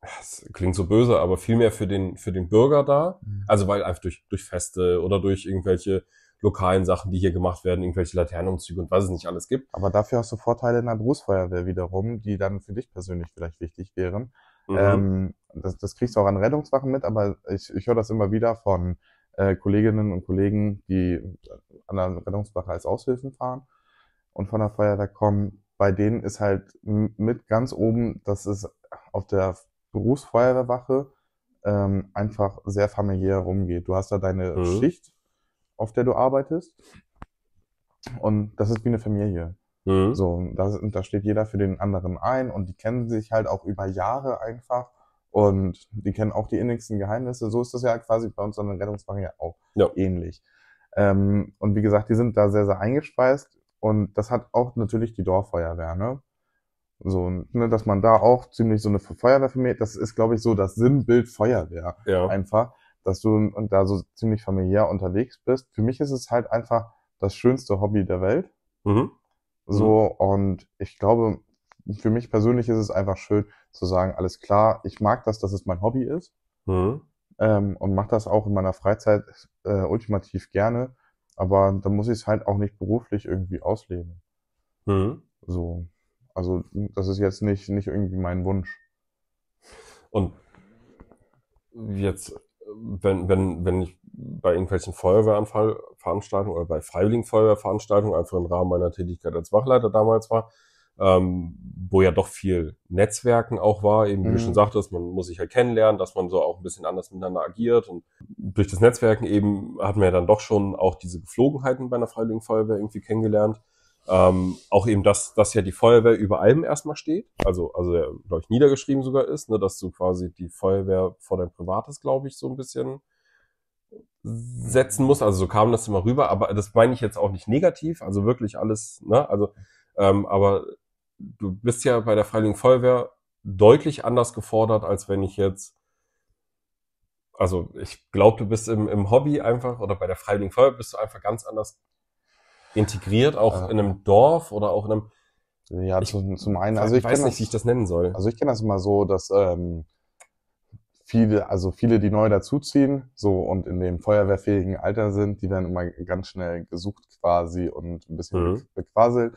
das klingt so böse, aber vielmehr für den, für den Bürger da. Mhm. Also weil einfach durch, durch Feste oder durch irgendwelche lokalen Sachen, die hier gemacht werden, irgendwelche Laternenumzüge und was es nicht alles gibt. Aber dafür hast du Vorteile in der Berufsfeuerwehr wiederum, die dann für dich persönlich vielleicht wichtig wären. Mhm. Ähm, das, das kriegst du auch an Rettungswachen mit, aber ich, ich höre das immer wieder von äh, Kolleginnen und Kollegen, die an der Rettungswache als Aushilfen fahren und von der Feuerwehr kommen. Bei denen ist halt mit ganz oben, das ist auf der Berufsfeuerwehrwache ähm, einfach sehr familiär rumgeht. Du hast da deine mhm. Schicht, auf der du arbeitest. Und das ist wie eine Familie. Mhm. So, da, da steht jeder für den anderen ein und die kennen sich halt auch über Jahre einfach und die kennen auch die innigsten Geheimnisse. So ist das ja quasi bei uns an der Rettungswache ja auch ja. ähnlich. Ähm, und wie gesagt, die sind da sehr, sehr eingespeist und das hat auch natürlich die Dorffeuerwehr, ne? So, ne, dass man da auch ziemlich so eine Feuerwehrfamilie, das ist, glaube ich, so das Sinnbild Feuerwehr ja. einfach, dass du und da so ziemlich familiär unterwegs bist. Für mich ist es halt einfach das schönste Hobby der Welt. Mhm. So, mhm. und ich glaube, für mich persönlich ist es einfach schön zu sagen, alles klar, ich mag das, dass es mein Hobby ist. Mhm. Ähm, und mache das auch in meiner Freizeit äh, ultimativ gerne. Aber da muss ich es halt auch nicht beruflich irgendwie ausleben. Mhm. So. Also das ist jetzt nicht, nicht irgendwie mein Wunsch. Und jetzt, wenn, wenn, wenn ich bei irgendwelchen Feuerwehranfallveranstaltungen oder bei freiwilligen Feuerwehrveranstaltungen einfach im Rahmen meiner Tätigkeit als Wachleiter damals war, ähm, wo ja doch viel Netzwerken auch war, eben wie mhm. du schon sagtest, man muss sich ja kennenlernen, dass man so auch ein bisschen anders miteinander agiert und durch das Netzwerken eben hat man ja dann doch schon auch diese Geflogenheiten bei einer Freiwilligen Feuerwehr irgendwie kennengelernt ähm, auch eben, dass, dass ja die Feuerwehr über allem erstmal steht, also, also glaube ich, niedergeschrieben sogar ist, ne, dass du quasi die Feuerwehr vor dein Privates, glaube ich, so ein bisschen setzen musst. Also so kam das immer rüber, aber das meine ich jetzt auch nicht negativ, also wirklich alles, ne, also, ähm, aber du bist ja bei der Freiwilligen Feuerwehr deutlich anders gefordert, als wenn ich jetzt also ich glaube, du bist im, im Hobby einfach oder bei der Freiwilligen Feuerwehr bist du einfach ganz anders integriert, auch in einem Dorf oder auch in einem. Ja, ich, zum, zum einen. Also ich weiß nicht, wie ich das nennen soll. Also ich kenne das immer so, dass ähm, viele, also viele, die neu dazuziehen, so und in dem feuerwehrfähigen Alter sind, die werden immer ganz schnell gesucht quasi und ein bisschen mhm. bequaselt.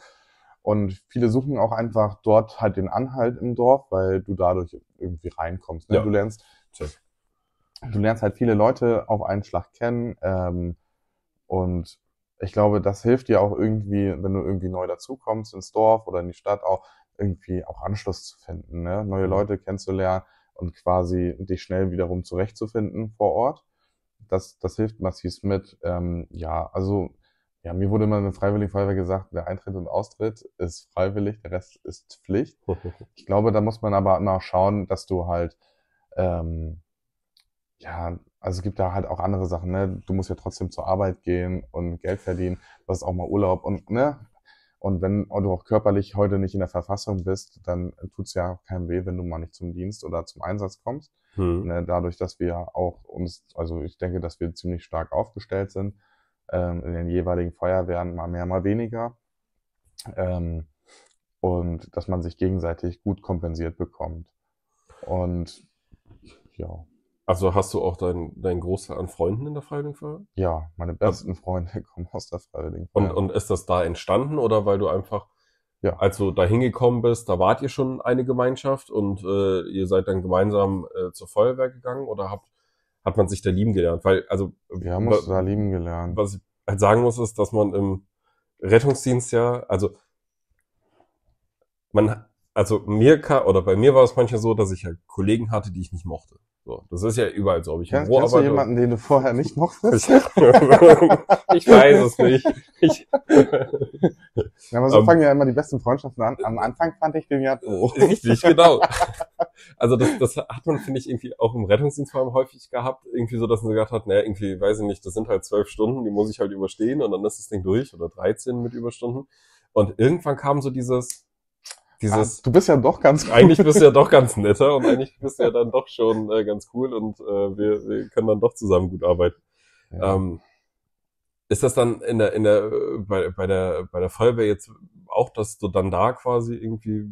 Und viele suchen auch einfach dort halt den Anhalt im Dorf, weil du dadurch irgendwie reinkommst. Ne? Ja. Du lernst, Check. du lernst halt viele Leute auf einen Schlag kennen ähm, und ich glaube, das hilft dir auch irgendwie, wenn du irgendwie neu dazukommst ins Dorf oder in die Stadt, auch irgendwie auch Anschluss zu finden, ne? neue mhm. Leute kennenzulernen und quasi dich schnell wiederum zurechtzufinden vor Ort. Das, das hilft massiv mit. Ähm, ja, also ja, mir wurde immer im Freiwilligen Feuerwehr gesagt, der Eintritt und Austritt ist freiwillig, der Rest ist Pflicht. Ich glaube, da muss man aber immer schauen, dass du halt ähm, ja, also es gibt da halt auch andere Sachen, ne? Du musst ja trotzdem zur Arbeit gehen und Geld verdienen, du hast auch mal Urlaub und, ne? Und wenn du auch körperlich heute nicht in der Verfassung bist, dann tut es ja auch keinem weh, wenn du mal nicht zum Dienst oder zum Einsatz kommst. Hm. Ne? Dadurch, dass wir auch uns, also ich denke, dass wir ziemlich stark aufgestellt sind, ähm, in den jeweiligen Feuerwehren mal mehr, mal weniger. Ähm, und dass man sich gegenseitig gut kompensiert bekommt. Und ja. Also hast du auch deinen dein Großteil an Freunden in der Freiwilligen Feuerwehr? Ja, meine also besten also, Freunde kommen aus der Freiwilligen Feuerwehr. Und, und ist das da entstanden oder weil du einfach, ja. als du da hingekommen bist, da wart ihr schon eine Gemeinschaft und äh, ihr seid dann gemeinsam äh, zur Feuerwehr gegangen oder habt, hat man sich da lieben gelernt? Weil, also. Wir haben uns da lieben gelernt. Was ich halt sagen muss, ist, dass man im Rettungsdienst ja, also, man, also mir, oder bei mir war es manchmal so, dass ich ja halt Kollegen hatte, die ich nicht mochte. So, das ist ja überall so. Ich Kann, kennst du jemanden, den du vorher nicht mochtest? ich weiß es nicht. Ich ja, aber so um, ähm, fangen ja immer die besten Freundschaften an. Am Anfang fand ich den ja oh. Richtig, genau. Also das, das hat man, finde ich, irgendwie auch im Rettungsdienst häufig gehabt. Irgendwie so, dass man gesagt hat, naja, irgendwie, weiß ich nicht, das sind halt zwölf Stunden, die muss ich halt überstehen und dann ist das Ding durch oder 13 mit Überstunden. Und irgendwann kam so dieses, dieses, ah, du bist ja doch ganz cool. Eigentlich bist du ja doch ganz netter und eigentlich bist du ja dann doch schon äh, ganz cool und äh, wir, wir können dann doch zusammen gut arbeiten. Ja. Ähm, ist das dann in der, in der, bei, bei der, bei der Feuerwehr jetzt auch, dass du dann da quasi irgendwie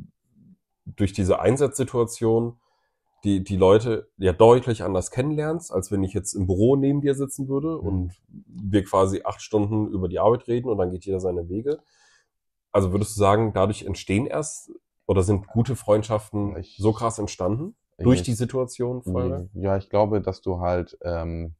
durch diese Einsatzsituation die, die Leute ja deutlich anders kennenlernst, als wenn ich jetzt im Büro neben dir sitzen würde mhm. und wir quasi acht Stunden über die Arbeit reden und dann geht jeder seine Wege. Also würdest du sagen, dadurch entstehen erst oder sind gute Freundschaften ich, so krass entstanden? Durch die Situation? Folge? Ja, ich glaube, dass du halt, ähm,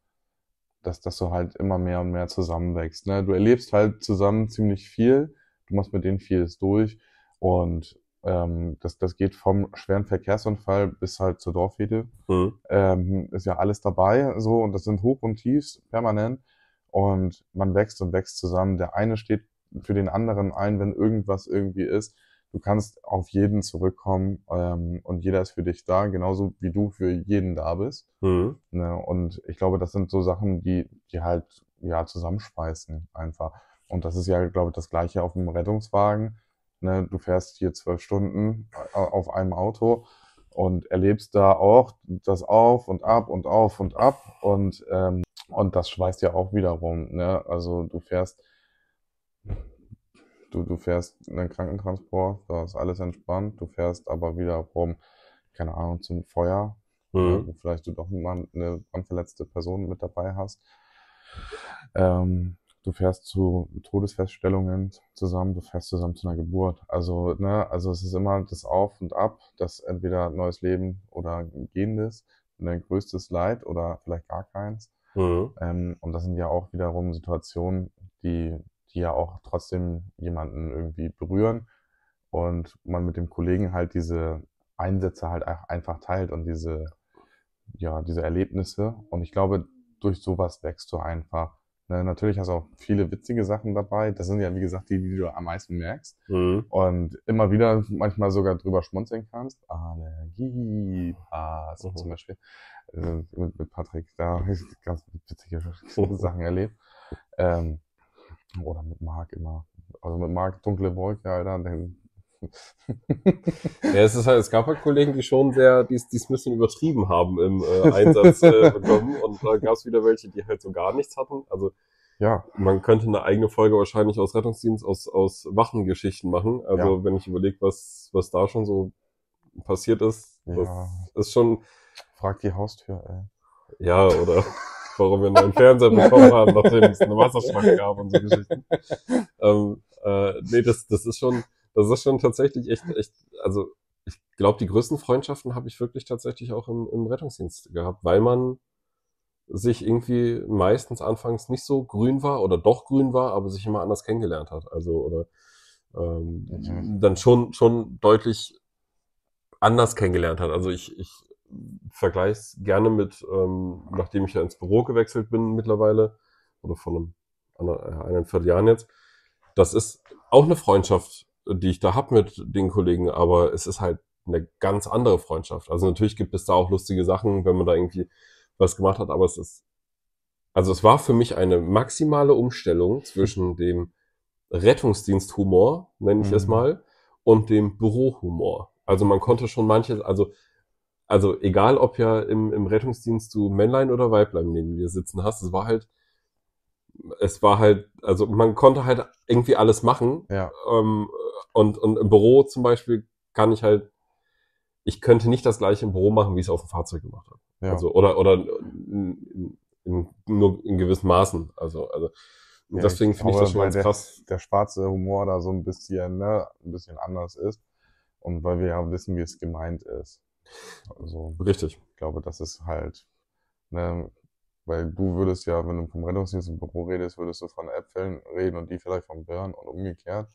dass, dass du halt immer mehr und mehr zusammenwächst. Ne? Du erlebst halt zusammen ziemlich viel. Du machst mit denen vieles durch. Und ähm, das, das geht vom schweren Verkehrsunfall bis halt zur Dorfhede. Mhm. Ähm, ist ja alles dabei. So, und das sind Hoch und Tiefs permanent. Und man wächst und wächst zusammen. Der eine steht für den anderen ein, wenn irgendwas irgendwie ist. Du kannst auf jeden zurückkommen ähm, und jeder ist für dich da, genauso wie du für jeden da bist. Mhm. Ne? Und ich glaube, das sind so Sachen, die, die halt ja zusammenschweißen einfach. Und das ist ja, glaube ich, das gleiche auf dem Rettungswagen. Ne? Du fährst hier zwölf Stunden äh, auf einem Auto und erlebst da auch das auf und ab und auf und ab und ähm, und das schweißt ja auch wiederum. Ne? Also du fährst Du, du fährst in den Krankentransport, da ist alles entspannt, du fährst aber wieder rum, keine Ahnung, zum Feuer, mhm. Ne, wo vielleicht du doch mal eine brandverletzte Person mit dabei hast. Ähm, du fährst zu Todesfeststellungen zusammen, du fährst zusammen zu einer Geburt. Also, ne, also es ist immer das Auf und Ab, das entweder neues Leben oder gehendes, dein ne, größtes Leid oder vielleicht gar keins. Mhm. Ähm, und das sind ja auch wiederum Situationen, die die ja auch trotzdem jemanden irgendwie berühren und man mit dem Kollegen halt diese Einsätze halt einfach teilt und diese, ja, diese Erlebnisse. Und ich glaube, durch sowas wächst du einfach. Ne, natürlich hast du auch viele witzige Sachen dabei. Das sind ja, wie gesagt, die, die du am meisten merkst. Mhm. Und immer wieder manchmal sogar drüber schmunzeln kannst. Allergie, ah, so mhm. zum Beispiel. Äh, mit, mit, Patrick, da habe ich ganz witzige Sachen erlebt. Ähm, oder mit Marc immer. Also mit Marc dunkle Wolke, Alter, den ja, es ist halt, es gab halt Kollegen, die schon sehr, die es ein bisschen übertrieben haben im äh, Einsatz äh, bekommen. Und da gab es wieder welche, die halt so gar nichts hatten. Also ja. man könnte eine eigene Folge wahrscheinlich aus Rettungsdienst, aus, aus Wachengeschichten machen. Also ja. wenn ich überlege, was, was da schon so passiert ist, ja. das ist schon. Frag die Haustür, ey. Ja, oder. warum wir einen neuen Fernseher bekommen haben, nachdem es eine Wasserschlange gab und so Geschichten. Ähm, äh, nee, das, das ist schon, das ist schon tatsächlich echt, echt, also ich glaube, die größten Freundschaften habe ich wirklich tatsächlich auch im, im Rettungsdienst gehabt, weil man sich irgendwie meistens anfangs nicht so grün war oder doch grün war, aber sich immer anders kennengelernt hat. Also oder ähm, dann schon schon deutlich anders kennengelernt hat. Also ich, ich vergleiche es gerne mit, ähm, nachdem ich ja ins Büro gewechselt bin mittlerweile, oder vor einem, äh, eineinviertel Jahren jetzt, das ist auch eine Freundschaft, die ich da habe mit den Kollegen, aber es ist halt eine ganz andere Freundschaft. Also natürlich gibt es da auch lustige Sachen, wenn man da irgendwie was gemacht hat, aber es ist, also es war für mich eine maximale Umstellung zwischen dem Rettungsdiensthumor, nenne ich mhm. es mal, und dem Bürohumor. Also man konnte schon manches, also also egal ob ja im, im Rettungsdienst du Männlein oder Weiblein neben dir sitzen hast, es war halt, es war halt, also man konnte halt irgendwie alles machen. Ja. Ähm, und, und im Büro zum Beispiel kann ich halt, ich könnte nicht das gleiche im Büro machen, wie ich es auf dem Fahrzeug gemacht habe. Ja. Also, oder, oder in, in, nur in gewissen Maßen. Also, also ja, deswegen finde ich das schon ganz der, krass. Der schwarze Humor da so ein bisschen, ne, ein bisschen anders ist. Und weil wir ja wissen, wie es gemeint ist. Also, Richtig. Ich glaube, das ist halt, ne, weil du würdest ja, wenn du vom Rettungsdienst im Büro redest, würdest du von Äpfeln reden und die vielleicht vom Birnen und umgekehrt.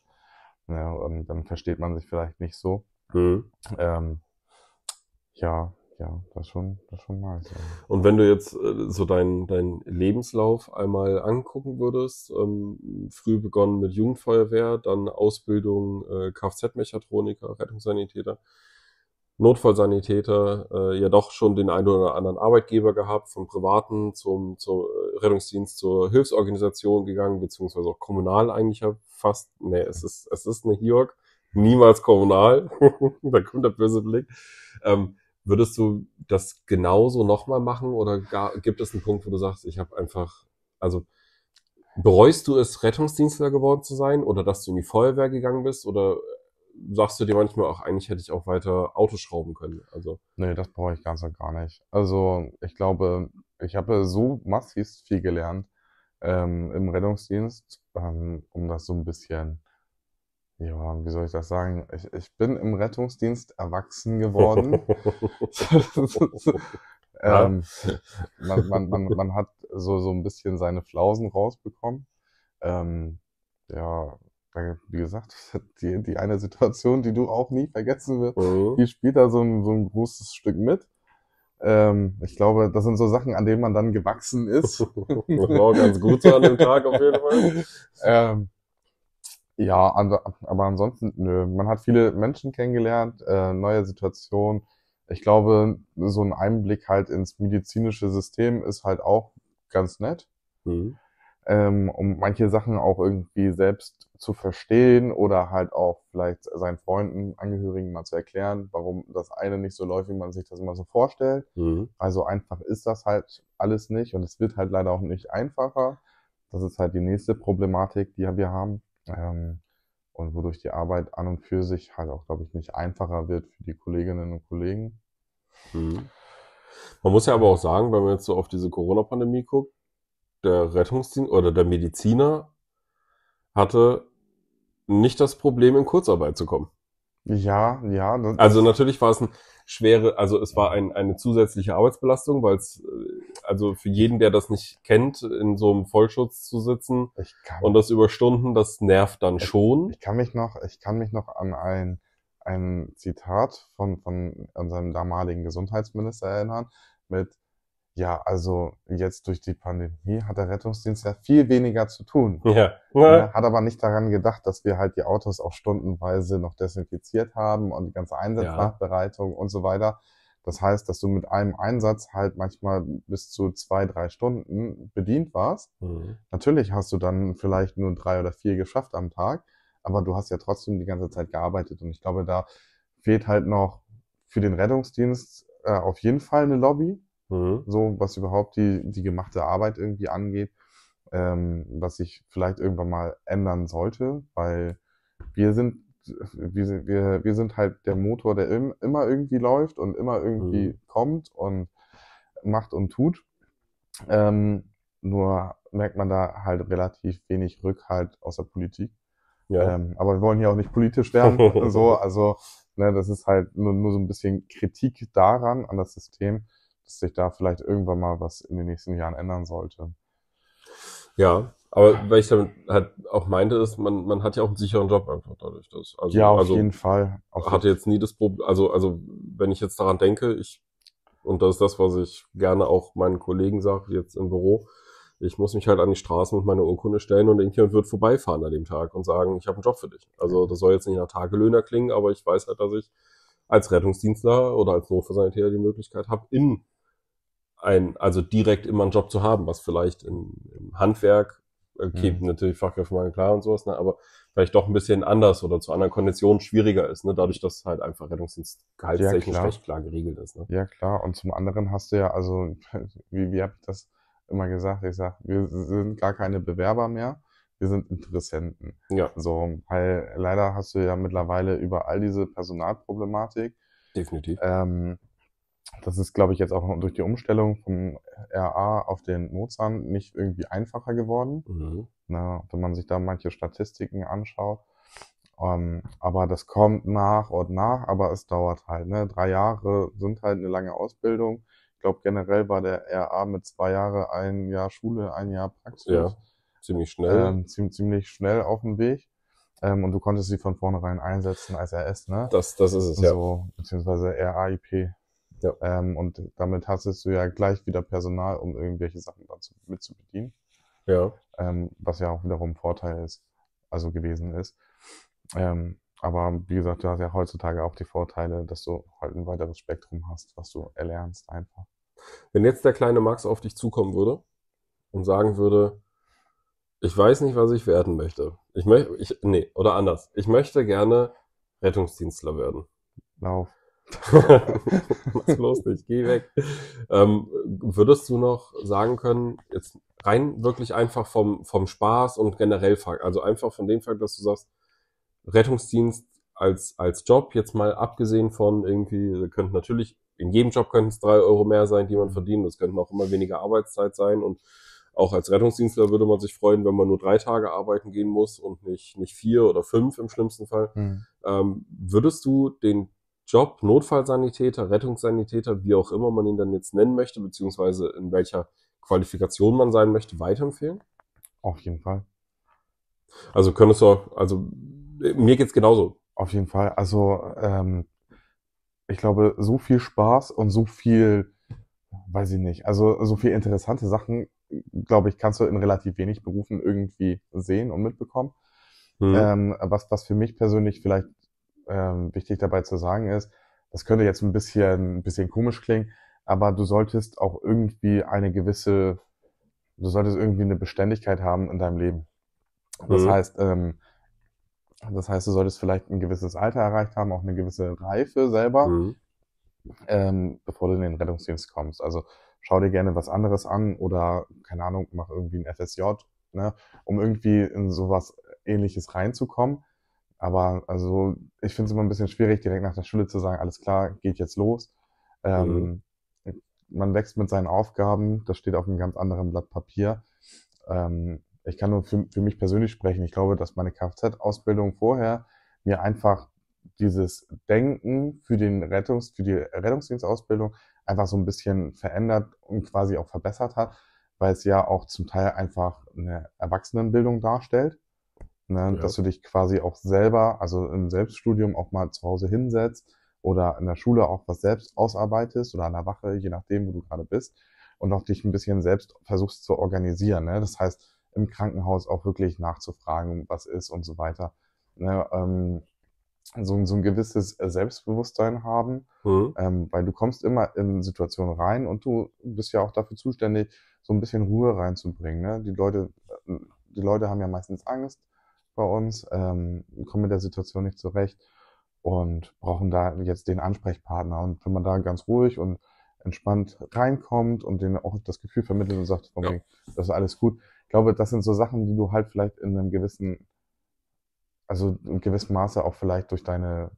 Ja, und dann versteht man sich vielleicht nicht so. Mhm. Ähm, ja, ja, das schon, das schon mal. Und wenn du jetzt äh, so deinen dein Lebenslauf einmal angucken würdest, ähm, früh begonnen mit Jugendfeuerwehr, dann Ausbildung äh, Kfz-Mechatroniker, Rettungssanitäter, Notfallsanitäter äh, ja doch schon den einen oder anderen Arbeitgeber gehabt, vom privaten zum, zum äh, Rettungsdienst zur Hilfsorganisation gegangen, beziehungsweise auch kommunal eigentlich ja fast. Nee, es ist, es ist eine HIOG, niemals kommunal. da kommt der böse Blick. Ähm, würdest du das genauso nochmal machen oder gar, gibt es einen Punkt, wo du sagst, ich habe einfach, also bereust du es, Rettungsdienstler geworden zu sein oder dass du in die Feuerwehr gegangen bist oder sagst du dir manchmal auch, eigentlich hätte ich auch weiter Autos schrauben können. Also. Nee, das brauche ich ganz und gar nicht. Also ich glaube, ich habe so massiv viel gelernt ähm, im Rettungsdienst, ähm, um das so ein bisschen, ja, wie soll ich das sagen? Ich, ich bin im Rettungsdienst erwachsen geworden. ähm, man, man, man, man hat so, so ein bisschen seine Flausen rausbekommen. Ähm, ja, wie gesagt, die, die eine Situation, die du auch nie vergessen wirst, mhm. die spielt da so ein, so ein großes Stück mit. Ähm, ich glaube, das sind so Sachen, an denen man dann gewachsen ist. war ganz gut so an dem Tag auf jeden Fall. Ähm, ja, an, aber ansonsten, nö. Man hat viele Menschen kennengelernt, äh, neue Situationen. Ich glaube, so ein Einblick halt ins medizinische System ist halt auch ganz nett. Mhm ähm, um manche Sachen auch irgendwie selbst zu verstehen oder halt auch vielleicht seinen Freunden, Angehörigen mal zu erklären, warum das eine nicht so läuft, wie man sich das immer so vorstellt. Mhm. Also einfach ist das halt alles nicht und es wird halt leider auch nicht einfacher. Das ist halt die nächste Problematik, die wir haben. Ähm, und wodurch die Arbeit an und für sich halt auch, glaube ich, nicht einfacher wird für die Kolleginnen und Kollegen. Mhm. Man muss ja aber auch sagen, wenn man jetzt so auf diese Corona-Pandemie guckt, der Rettungsdienst oder der Mediziner hatte nicht das Problem, in Kurzarbeit zu kommen. Ja, ja. also natürlich war es ein schwere, also es war ein, eine zusätzliche Arbeitsbelastung, weil es, äh, also für jeden, der das nicht kennt, in so einem Vollschutz zu sitzen und das über Stunden, das nervt dann ich, schon. Ich kann mich noch, ich kann mich noch an ein, ein Zitat von, von unserem damaligen Gesundheitsminister erinnern, mit ja, also jetzt durch die Pandemie hat der Rettungsdienst ja viel weniger zu tun. Ja. ja. Ne, hat aber nicht daran gedacht, dass wir halt die Autos auch stundenweise noch desinfiziert haben und die ganze Einsatznachbereitung ja. und so weiter. Das heißt, dass du mit einem Einsatz halt manchmal bis zu zwei, drei Stunden bedient warst. Mhm. Natürlich hast du dann vielleicht nur drei oder vier geschafft am Tag, aber du hast ja trotzdem die ganze Zeit gearbeitet. Und ich glaube, da fehlt halt noch für den Rettungsdienst äh, auf jeden Fall eine Lobby Mhm. So, was überhaupt die, die gemachte Arbeit irgendwie angeht, ähm, was sich vielleicht irgendwann mal ändern sollte, weil wir sind, wir sind, wir, wir sind halt der Motor, der im, immer irgendwie läuft und immer irgendwie mhm. kommt und macht und tut. Ähm, nur merkt man da halt relativ wenig Rückhalt aus der Politik. Ja. Ähm, aber wir wollen hier auch nicht politisch werden. so, also ne, das ist halt nur, nur so ein bisschen Kritik daran, an das System dass sich da vielleicht irgendwann mal was in den nächsten Jahren ändern sollte. Ja, aber weil ich damit halt auch meinte, ist, man, man hat ja auch einen sicheren Job einfach dadurch. Dass, also, ja, auf also jeden Fall. Auf hatte jetzt nie das Problem, also, also wenn ich jetzt daran denke, ich, und das ist das, was ich gerne auch meinen Kollegen sage, jetzt im Büro, ich muss mich halt an die Straßen und meine Urkunde stellen und irgendjemand wird vorbeifahren an dem Tag und sagen, ich habe einen Job für dich. Also das soll jetzt nicht nach Tagelöhner klingen, aber ich weiß halt, dass ich als Rettungsdienstler oder als Notfallsanitäter die Möglichkeit habe, in ein, also direkt immer einen Job zu haben, was vielleicht im, im Handwerk, okay, äh, mhm. natürlich Fachkräftemangel klar und sowas, ne, aber vielleicht doch ein bisschen anders oder zu anderen Konditionen schwieriger ist, ne, dadurch, dass halt einfach Rettungsdienst gehaltstechnisch ja, recht klar geregelt ist. Ne? Ja, klar. Und zum anderen hast du ja, also, wie, wie habe ich das immer gesagt? Ich sage, wir sind gar keine Bewerber mehr. Wir sind Interessenten. Ja. So, weil leider hast du ja mittlerweile überall diese Personalproblematik. Definitiv. Ähm, das ist, glaube ich, jetzt auch durch die Umstellung vom RA auf den Mozart nicht irgendwie einfacher geworden. Mhm. Na, wenn man sich da manche Statistiken anschaut. Um, ähm, aber das kommt nach und nach, aber es dauert halt. Ne? Drei Jahre sind halt eine lange Ausbildung. Ich glaube, generell war der RA mit zwei Jahren, ein Jahr Schule, ein Jahr Praxis. Ja, ziemlich schnell. Ähm, ziemlich, ziemlich schnell auf dem Weg. Ähm, und du konntest sie von vornherein einsetzen als RS, ne? Das, das ist es, so, ja. Beziehungsweise RAIP. Ja. Ähm, und damit hast du ja gleich wieder Personal, um irgendwelche Sachen dazu mitzubedienen. Ja. Ähm, was ja auch wiederum Vorteil ist, also gewesen ist. Ähm, aber wie gesagt, du hast ja heutzutage auch die Vorteile, dass du halt ein weiteres Spektrum hast, was du erlernst einfach. Wenn jetzt der kleine Max auf dich zukommen würde und sagen würde, ich weiß nicht, was ich werden möchte. Ich möchte, ich, nee, oder anders. Ich möchte gerne Rettungsdienstler werden. Lauf. Mach's bloß nicht, geh weg. Ähm, würdest du noch sagen können, jetzt rein wirklich einfach vom, vom Spaß und generell, also einfach von dem Fakt, dass du sagst, Rettungsdienst als, als Job, jetzt mal abgesehen von irgendwie, könnte natürlich, in jedem Job könnten es drei Euro mehr sein, die man mhm. verdient, es könnten auch immer weniger Arbeitszeit sein und auch als Rettungsdienstler würde man sich freuen, wenn man nur drei Tage arbeiten gehen muss und nicht, nicht vier oder fünf im schlimmsten Fall. Mhm. Ähm, würdest du den Job, Notfallsanitäter, Rettungssanitäter, wie auch immer man ihn dann jetzt nennen möchte, beziehungsweise in welcher Qualifikation man sein möchte, weiterempfehlen? Auf jeden Fall. Also könntest du, auch, also mir geht's genauso. Auf jeden Fall. Also ähm, ich glaube, so viel Spaß und so viel, weiß ich nicht, also so viel interessante Sachen, glaube ich, kannst du in relativ wenig Berufen irgendwie sehen und mitbekommen. Mhm. Ähm, was, was für mich persönlich vielleicht ähm, wichtig dabei zu sagen ist, das könnte jetzt ein bisschen, ein bisschen komisch klingen, aber du solltest auch irgendwie eine gewisse, du solltest irgendwie eine Beständigkeit haben in deinem Leben. Das mhm. heißt, ähm, das heißt, du solltest vielleicht ein gewisses Alter erreicht haben, auch eine gewisse Reife selber, mhm. ähm, bevor du in den Rettungsdienst kommst. Also schau dir gerne was anderes an oder, keine Ahnung, mach irgendwie ein FSJ, ne, um irgendwie in sowas ähnliches reinzukommen. Aber also ich finde es immer ein bisschen schwierig, direkt nach der Schule zu sagen, alles klar, geht jetzt los. Ähm, mhm. Man wächst mit seinen Aufgaben, das steht auf einem ganz anderen Blatt Papier. Ähm, ich kann nur für, für mich persönlich sprechen. Ich glaube, dass meine Kfz-Ausbildung vorher mir einfach dieses Denken für, den Rettungs-, für die Rettungsdienstausbildung einfach so ein bisschen verändert und quasi auch verbessert hat, weil es ja auch zum Teil einfach eine Erwachsenenbildung darstellt ne? ja. dass du dich quasi auch selber, also im Selbststudium auch mal zu Hause hinsetzt oder in der Schule auch was selbst ausarbeitest oder an der Wache, je nachdem, wo du gerade bist und auch dich ein bisschen selbst versuchst zu organisieren. Ne? Das heißt, im Krankenhaus auch wirklich nachzufragen, was ist und so weiter. Ne? Ähm, so, so, ein gewisses Selbstbewusstsein haben, mhm. ähm, weil du kommst immer in Situationen rein und du bist ja auch dafür zuständig, so ein bisschen Ruhe reinzubringen. Ne? Die, Leute, äh, die Leute haben ja meistens Angst bei uns, ähm, kommen mit der Situation nicht zurecht und brauchen da jetzt den Ansprechpartner. Und wenn man da ganz ruhig und entspannt reinkommt und denen auch das Gefühl vermittelt und sagt, ja. das ist alles gut. Ich glaube, das sind so Sachen, die du halt vielleicht in einem gewissen, also in gewissem Maße auch vielleicht durch deine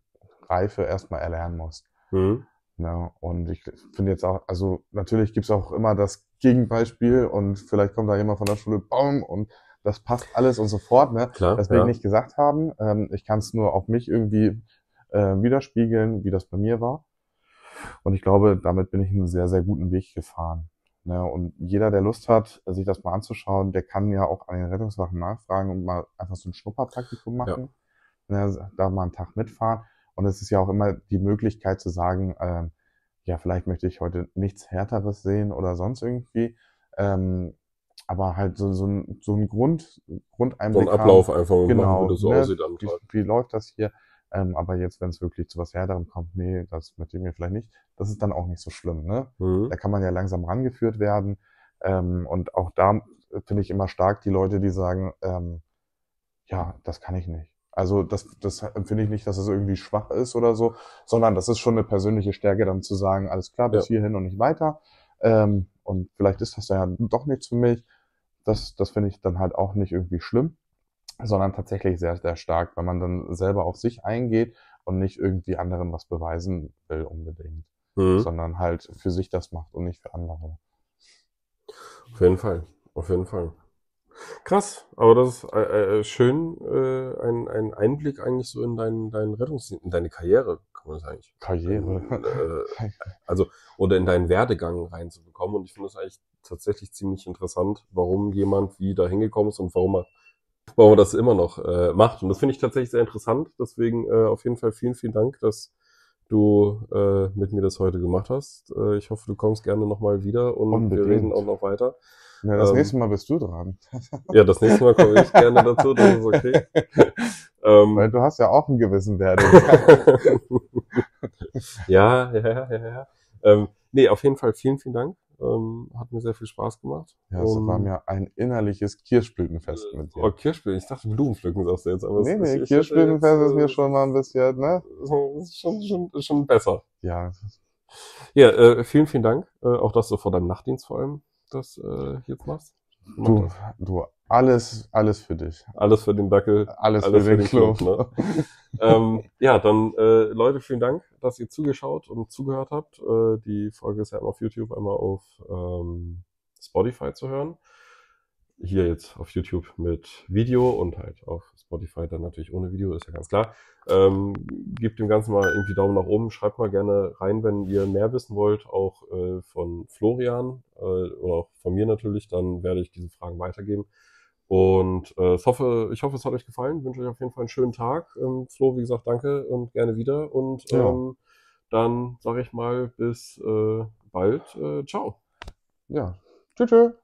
Reife erstmal erlernen musst. Mhm. Ja, ne? und ich finde jetzt auch, also natürlich gibt es auch immer das Gegenbeispiel und vielleicht kommt da jemand von der Schule, Baum, und das passt alles und so fort. Ne? Klar, das will ja. ich nicht gesagt haben. Ähm, ich kann es nur auf mich irgendwie äh, widerspiegeln, wie das bei mir war. Und ich glaube, damit bin ich einen sehr, sehr guten Weg gefahren. Ne? Und jeder, der Lust hat, sich das mal anzuschauen, der kann ja auch an den Rettungswachen nachfragen und mal einfach so ein Schnupperpraktikum machen. Ja. Ne? Da mal einen Tag mitfahren. Und es ist ja auch immer die Möglichkeit zu sagen, ähm, ja, vielleicht möchte ich heute nichts Härteres sehen oder sonst irgendwie. Ähm, aber halt so, so, ein, so ein Grund, Grundeinblick. So ein Ablauf haben. einfach, genau, wie das so ne? aussieht. Wie, wie läuft das hier? Ähm, aber jetzt, wenn es wirklich zu was Härterem kommt, nee, das mit dem hier vielleicht nicht. Das ist dann auch nicht so schlimm. Ne? Mhm. Da kann man ja langsam rangeführt werden. Ähm, und auch da finde ich immer stark die Leute, die sagen, ähm, ja, das kann ich nicht. Also das, das empfinde ich nicht, dass es das irgendwie schwach ist oder so, sondern das ist schon eine persönliche Stärke, dann zu sagen, alles klar, bis ja. hierhin und nicht weiter. Ähm, und vielleicht ist das ja doch nichts für mich das, das finde ich dann halt auch nicht irgendwie schlimm, sondern tatsächlich sehr, sehr stark, wenn man dann selber auf sich eingeht und nicht irgendwie anderen was beweisen will unbedingt, mhm. sondern halt für sich das macht und nicht für andere. Auf jeden Fall, auf jeden Fall. Krass, aber das ist äh, äh schön, äh, ein, ein Einblick eigentlich so in deinen, deinen Rettungsdienst, in deine Karriere kann man das eigentlich? Karriere. Äh, also, oder in deinen Werdegang reinzubekommen. Und ich finde es eigentlich tatsächlich ziemlich interessant, warum jemand wie da hingekommen ist und warum er, warum er das immer noch äh, macht. Und das finde ich tatsächlich sehr interessant. Deswegen äh, auf jeden Fall vielen, vielen Dank, dass du äh, mit mir das heute gemacht hast. Äh, ich hoffe, du kommst gerne nochmal wieder und Unbedingt. wir reden auch noch weiter. Ja, das ähm, nächste Mal bist du dran. ja, das nächste Mal komme ich gerne dazu, das ist okay. ähm, Weil du hast ja auch einen gewissen Wert. ja, ja, ja, ja. ja. Ähm, nee, auf jeden Fall vielen, vielen Dank. Ähm, hat mir sehr viel Spaß gemacht. Ja, es um, ähm, war mir ein innerliches Kirschblütenfest äh, mit dir. Oh, Kirschblüten, ich dachte Blumenpflücken sagst du jetzt, aber Nee, nee, Kirschblütenfest ist mir schon mal ein bisschen, ne? Schon, schon, schon besser. Ja. Ja, äh, vielen, vielen Dank, äh, auch das so vor deinem Nachtdienst vor allem das äh, jetzt machst? Mach du, das. du, alles, alles für dich. Alles für den Dackel. Alles, alles für, für, den, Klo. ne? ähm, ja, dann äh, Leute, vielen Dank, dass ihr zugeschaut und zugehört habt. Äh, die Folge ist ja immer auf YouTube, einmal auf ähm, Spotify zu hören hier jetzt auf YouTube mit Video und halt auf Spotify dann natürlich ohne Video, ist ja ganz klar. Ähm, gebt dem Ganzen mal irgendwie Daumen nach oben, schreibt mal gerne rein, wenn ihr mehr wissen wollt, auch äh, von Florian äh, oder auch von mir natürlich, dann werde ich diese Fragen weitergeben. Und äh, ich, hoffe, ich hoffe, es hat euch gefallen. Wünsche euch auf jeden Fall einen schönen Tag. Ähm, Flo, wie gesagt, danke und gerne wieder. Und ja. Ähm, dann sage ich mal bis äh, bald. Äh, ciao. Ja. Tschüss. tschüss.